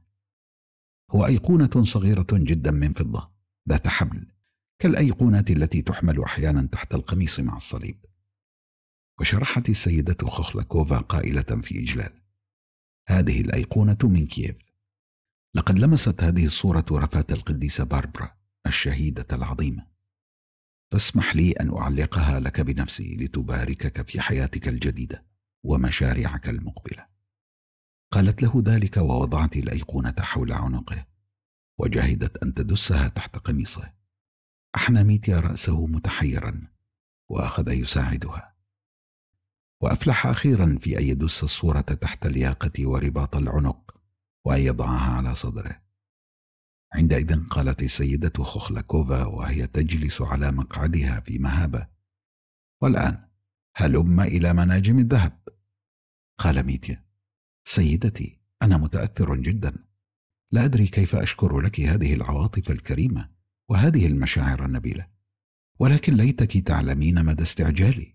[SPEAKER 1] هو أيقونة صغيرة جدا من فضة ذات حبل كالايقونات التي تحمل أحيانا تحت القميص مع الصليب وشرحت السيدة خخلكوفا قائلة في إجلال هذه الأيقونة من كييف لقد لمست هذه الصورة رفاة القديسة باربرا الشهيدة العظيمة فاسمح لي أن أعلقها لك بنفسي لتباركك في حياتك الجديدة ومشاريعك المقبلة قالت له ذلك ووضعت الأيقونة حول عنقه وجهدت أن تدسها تحت قميصه أحنى ميتيا رأسه متحيرا وأخذ يساعدها وأفلح أخيرا في أن يدس الصورة تحت الياقة ورباط العنق وأن يضعها على صدره عندئذ قالت السيدة خوخلاكوفا وهي تجلس على مقعدها في مهابة والآن هلم إلى مناجم الذهب قال ميتيا سيدتي أنا متأثر جدا لا ادري كيف اشكر لك هذه العواطف الكريمه وهذه المشاعر النبيله ولكن ليتك تعلمين مدى استعجالي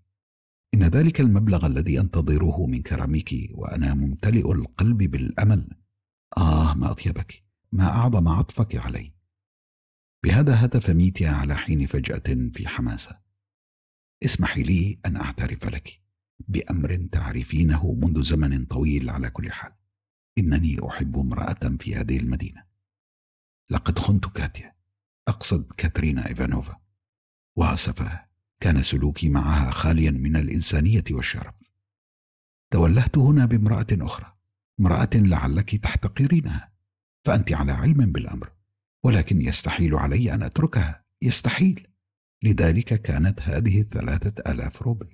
[SPEAKER 1] ان ذلك المبلغ الذي انتظره من كرمك وانا ممتلئ القلب بالامل اه ما اطيبك ما اعظم عطفك علي بهذا هتف ميتيا على حين فجاه في حماسه اسمحي لي ان اعترف لك بامر تعرفينه منذ زمن طويل على كل حال إنني أحب امرأة في هذه المدينة لقد خنت كاتيا أقصد كاترينا إيفانوفا وأسفه كان سلوكي معها خاليا من الإنسانية والشرف تولهت هنا بامرأة أخرى امرأة لعلك تحتقرينها فأنت على علم بالأمر ولكن يستحيل علي أن أتركها يستحيل لذلك كانت هذه الثلاثة آلاف روبل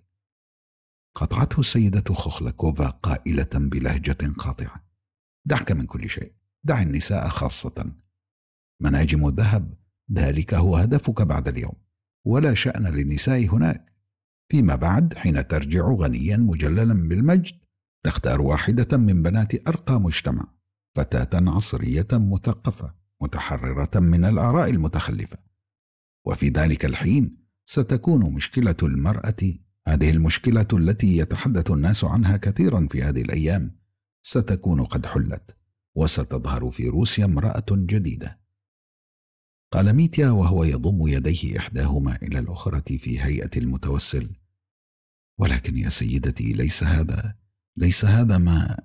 [SPEAKER 1] قطعته السيدة خخلكوفا قائلة بلهجة قاطعة دعك من كل شيء دع النساء خاصة مناجم الذهب ذلك هو هدفك بعد اليوم ولا شأن للنساء هناك فيما بعد حين ترجع غنيا مجللا بالمجد تختار واحدة من بنات أرقى مجتمع فتاة عصرية مثقفة متحررة من الآراء المتخلفة وفي ذلك الحين ستكون مشكلة المرأة هذه المشكلة التي يتحدث الناس عنها كثيرا في هذه الأيام ستكون قد حلت وستظهر في روسيا امرأة جديدة قال ميتيا وهو يضم يديه إحداهما إلى الأخرى في هيئة المتوسل ولكن يا سيدتي ليس هذا ليس هذا ما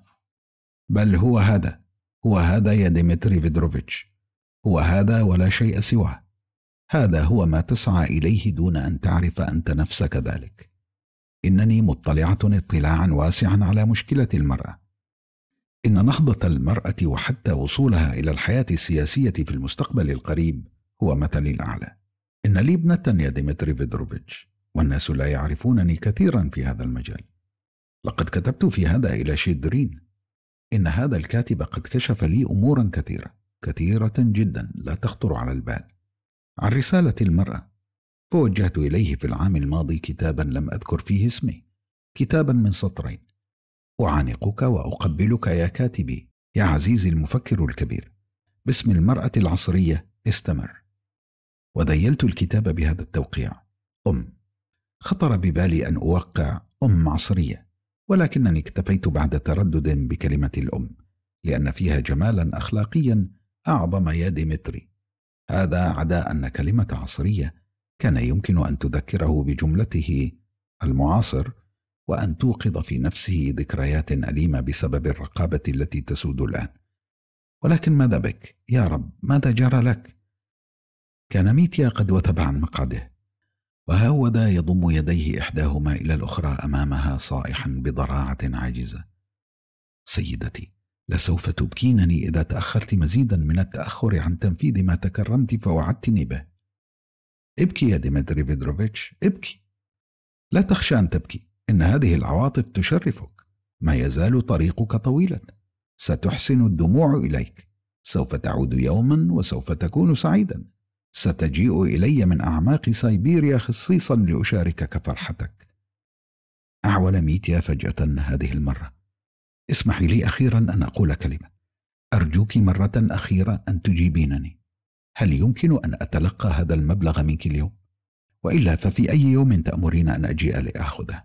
[SPEAKER 1] بل هو هذا هو هذا يا ديمتري فيدروفيتش هو هذا ولا شيء سواه هذا هو ما تسعى إليه دون أن تعرف أنت نفسك ذلك إنني مطلعة اطلاعا واسعا على مشكلة المرأة إن نهضة المرأة وحتى وصولها إلى الحياة السياسية في المستقبل القريب هو مثلي الأعلى. إن لي ابنة يا ديمتري فيدروفيتش، والناس لا يعرفونني كثيرا في هذا المجال. لقد كتبت في هذا إلى شيدرين. إن هذا الكاتب قد كشف لي أمورا كثيرة، كثيرة جدا لا تخطر على البال. عن رسالة المرأة، فوجهت إليه في العام الماضي كتابا لم أذكر فيه اسمي، كتابا من سطرين، أعانقك وأقبلك يا كاتبي يا عزيزي المفكر الكبير باسم المرأة العصرية استمر وذيلت الكتاب بهذا التوقيع أم خطر ببالي أن أوقع أم عصرية ولكنني اكتفيت بعد تردد بكلمة الأم لأن فيها جمالا أخلاقيا أعظم يا ديمتري هذا عدا أن كلمة عصرية كان يمكن أن تذكره بجملته المعاصر وان توقظ في نفسه ذكريات اليمه بسبب الرقابه التي تسود الان ولكن ماذا بك يا رب ماذا جرى لك كان ميتيا قد وثب عن مقعده وهوذا يضم يديه احداهما الى الاخرى امامها صائحا بضراعه عاجزه سيدتي لسوف تبكينني اذا تاخرت مزيدا من التاخر عن تنفيذ ما تكرمت فوعدتني به ابكي يا ديمتري فيدروفيتش ابكي لا تخشى ان تبكي إن هذه العواطف تشرفك ما يزال طريقك طويلا ستحسن الدموع إليك سوف تعود يوما وسوف تكون سعيدا ستجيء إلي من أعماق سيبيريا خصيصا لأشاركك فرحتك أعول ميتيا فجأة هذه المرة اسمحي لي أخيرا أن أقول كلمة أرجوك مرة أخيرة أن تجيبينني هل يمكن أن أتلقى هذا المبلغ منك اليوم؟ وإلا ففي أي يوم تأمرين أن أجيء لأخذه؟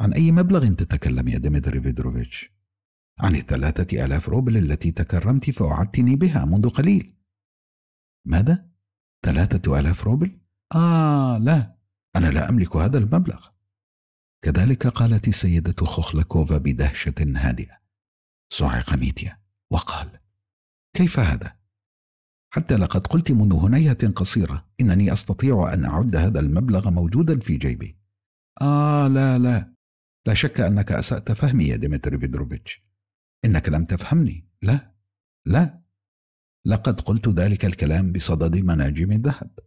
[SPEAKER 1] عن أي مبلغ تتكلم يا ديمتري فيدروفيتش؟ عن الثلاثة آلاف روبل التي تكرمت فأعدتني بها منذ قليل ماذا؟ ثلاثة آلاف روبل؟ آه لا أنا لا أملك هذا المبلغ كذلك قالت السيدة خوخلاكوفا بدهشة هادئة صعق ميتيا وقال كيف هذا؟ حتى لقد قلت منذ هنية قصيرة إنني أستطيع أن أعد هذا المبلغ موجودا في جيبي آه لا لا لا شك أنك أسأت فهمي يا ديمتري فيدروفيتش إنك لم تفهمني لا لا لقد قلت ذلك الكلام بصدد مناجم الذهب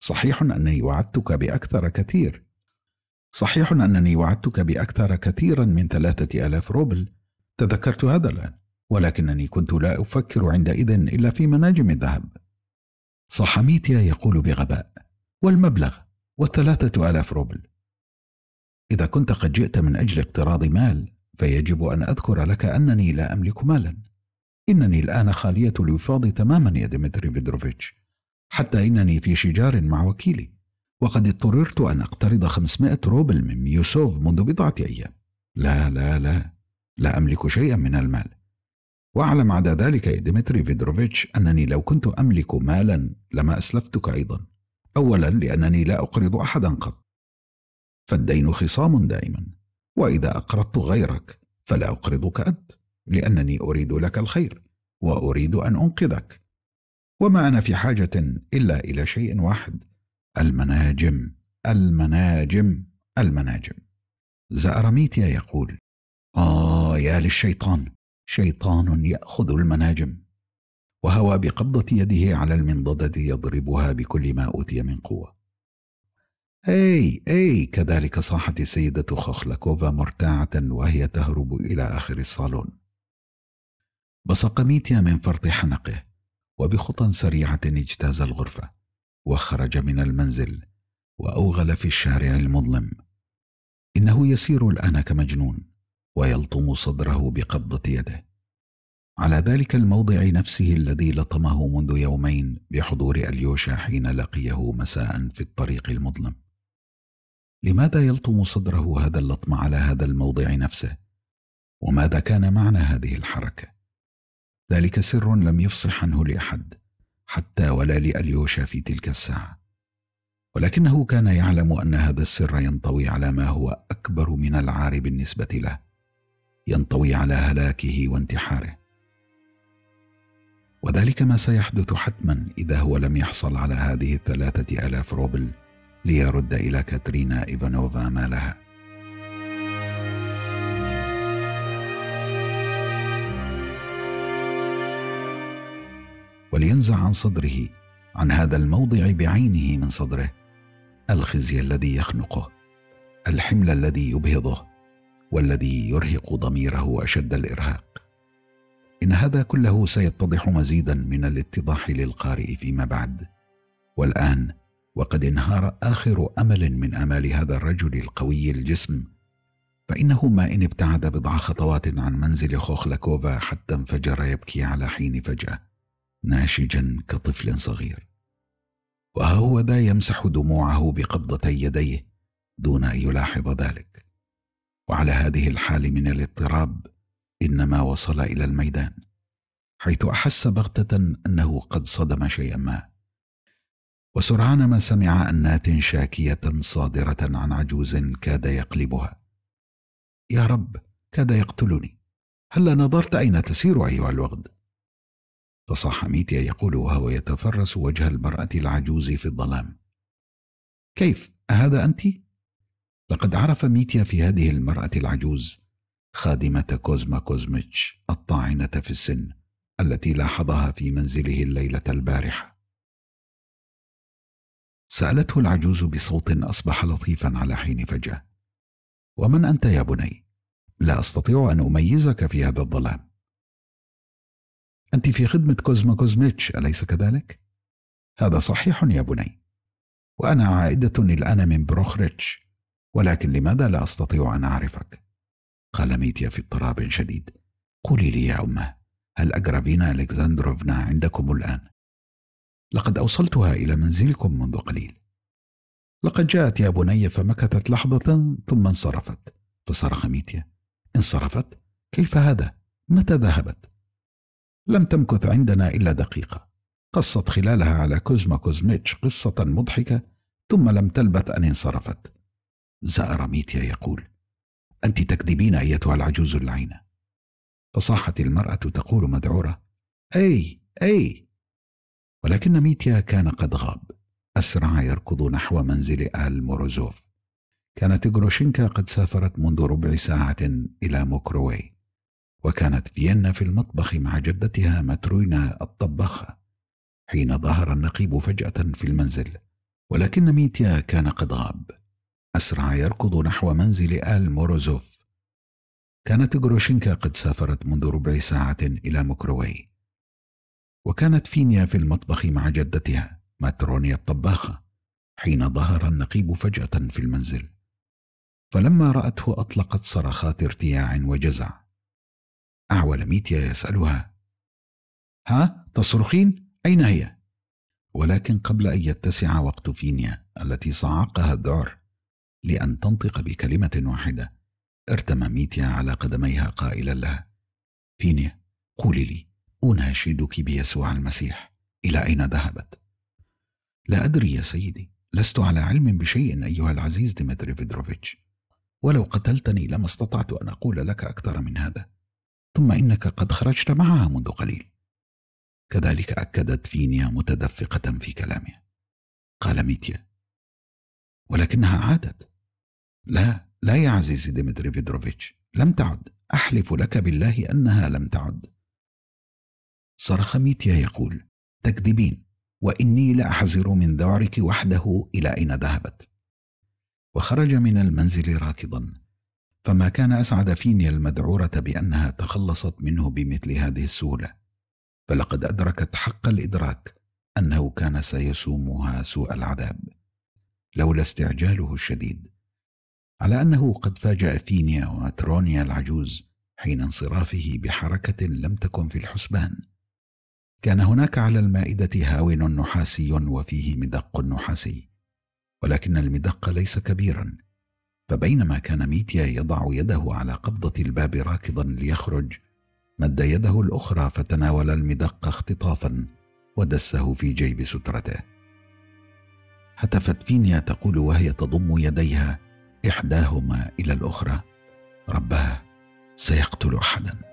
[SPEAKER 1] صحيح أنني وعدتك بأكثر كثير صحيح أنني وعدتك بأكثر كثيرا من ثلاثة آلاف روبل تذكرت هذا الآن ولكنني كنت لا أفكر عندئذ إلا في مناجم الذهب صح ميتيا يقول بغباء والمبلغ والثلاثة آلاف روبل إذا كنت قد جئت من أجل اقتراض مال فيجب أن أذكر لك أنني لا أملك مالا إنني الآن خالية الوفاض تماما يا ديمتري فيدروفيتش حتى إنني في شجار مع وكيلي وقد اضطررت أن أقترض 500 روبل من ميوسوف منذ بضعة أيام لا لا لا لا أملك شيئا من المال واعلم عدا ذلك يا ديمتري فيدروفيتش أنني لو كنت أملك مالا لما أسلفتك أيضا أولا لأنني لا أقرض أحدا قط فالدين خصام دائما واذا اقرضت غيرك فلا اقرضك انت لانني اريد لك الخير واريد ان انقذك وما انا في حاجه الا الى شيء واحد المناجم المناجم المناجم زأرميتيا يقول آه يا للشيطان شيطان يأخذ المناجم وهوى بقبضة يده على المنضدة يضربها بكل ما أوتي من قوة أي أي كذلك صاحت السيدة خخلكوفا مرتاعة وهي تهرب إلى آخر الصالون بصق ميتيا من فرط حنقه وبخطى سريعة اجتاز الغرفة وخرج من المنزل وأوغل في الشارع المظلم إنه يسير الآن كمجنون ويلطم صدره بقبضة يده على ذلك الموضع نفسه الذي لطمه منذ يومين بحضور أليوشا حين لقيه مساء في الطريق المظلم لماذا يلطم صدره هذا اللطم على هذا الموضع نفسه وماذا كان معنى هذه الحركه ذلك سر لم يفصح عنه لاحد حتى ولا لاليوشا في تلك الساعه ولكنه كان يعلم ان هذا السر ينطوي على ما هو اكبر من العار بالنسبه له ينطوي على هلاكه وانتحاره وذلك ما سيحدث حتما اذا هو لم يحصل على هذه الثلاثه الاف روبل ليرد إلى كاترينا إيفانوفا مالها ولينزع عن صدره عن هذا الموضع بعينه من صدره الخزي الذي يخنقه الحمل الذي يبهضه والذي يرهق ضميره أشد الإرهاق إن هذا كله سيتضح مزيدا من الاتضاح للقارئ فيما بعد والآن وقد انهار اخر امل من امال هذا الرجل القوي الجسم فانه ما ان ابتعد بضع خطوات عن منزل خوخلاكوفا حتى انفجر يبكي على حين فجاه ناشجا كطفل صغير وها هو ذا يمسح دموعه بقبضتي يديه دون ان يلاحظ ذلك وعلى هذه الحال من الاضطراب انما وصل الى الميدان حيث احس بغته انه قد صدم شيئا ما وسرعان ما سمع انات شاكيه صادره عن عجوز كاد يقلبها يا رب كاد يقتلني هلا نظرت اين تسير ايها الوغد فصاح ميتيا يقول وهو يتفرس وجه المراه العجوز في الظلام كيف اهذا انت لقد عرف ميتيا في هذه المراه العجوز خادمه كوزما كوزميتش الطاعنه في السن التي لاحظها في منزله الليله البارحه سالته العجوز بصوت اصبح لطيفا على حين فجاه ومن انت يا بني لا استطيع ان اميزك في هذا الظلام انت في خدمه كوزما كوزميتش اليس كذلك هذا صحيح يا بني وانا عائده الان من بروخريتش ولكن لماذا لا استطيع ان اعرفك قال ميتيا في اضطراب شديد قولي لي يا امه هل اجرافينا الكسندروفنا عندكم الان لقد أوصلتها إلى منزلكم منذ قليل لقد جاءت يا بني فمكثت لحظة ثم انصرفت فصرخ ميتيا انصرفت؟ كيف هذا؟ متى ذهبت؟ لم تمكث عندنا إلا دقيقة قصت خلالها على كوزما كوزميتش قصة مضحكة ثم لم تلبث أن انصرفت زأر ميتيا يقول أنت تكذبين أيتها العجوز اللعينة فصاحت المرأة تقول مذعورة أي أي ولكن ميتيا كان قد غاب أسرع يركض نحو منزل آل موروزوف كانت غروشينكا قد سافرت منذ ربع ساعة إلى موكروي وكانت فيينا في المطبخ مع جدتها ماتروينا الطباخة حين ظهر النقيب فجأة في المنزل ولكن ميتيا كان قد غاب أسرع يركض نحو منزل آل موروزوف كانت غروشينكا قد سافرت منذ ربع ساعة إلى موكروي وكانت فينيا في المطبخ مع جدتها ماترونيا الطباخة حين ظهر النقيب فجأة في المنزل فلما رأته أطلقت صرخات ارتياع وجزع أعول ميتيا يسألها ها تصرخين أين هي؟ ولكن قبل أن يتسع وقت فينيا التي صعقها الذعر لأن تنطق بكلمة واحدة ارتمى ميتيا على قدميها قائلا لها فينيا قولي لي أناشدك بيسوع المسيح إلى أين ذهبت؟ لا أدري يا سيدي لست على علم بشيء أيها العزيز ديمتري فيدروفيتش ولو قتلتني لما استطعت أن أقول لك أكثر من هذا ثم إنك قد خرجت معها منذ قليل كذلك أكدت فينيا متدفقة في كلامها قال ميتيا ولكنها عادت لا لا يا عزيزي ديمتري فيدروفيتش لم تعد أحلف لك بالله أنها لم تعد صرخ ميتيا يقول تكذبين واني لاحذر من ذعرك وحده الى اين ذهبت وخرج من المنزل راكضا فما كان اسعد فيني المذعوره بانها تخلصت منه بمثل هذه السهوله فلقد ادركت حق الادراك انه كان سيسومها سوء العذاب لولا استعجاله الشديد على انه قد فاجا فينيا واترونيا العجوز حين انصرافه بحركه لم تكن في الحسبان كان هناك على المائدة هاون نحاسي وفيه مدق نحاسي، ولكن المدق ليس كبيرا، فبينما كان ميتيا يضع يده على قبضة الباب راكضا ليخرج، مد يده الأخرى فتناول المدق اختطافا ودسه في جيب سترته. هتفت فينيا تقول وهي تضم يديها إحداهما إلى الأخرى: رباه سيقتل أحدا.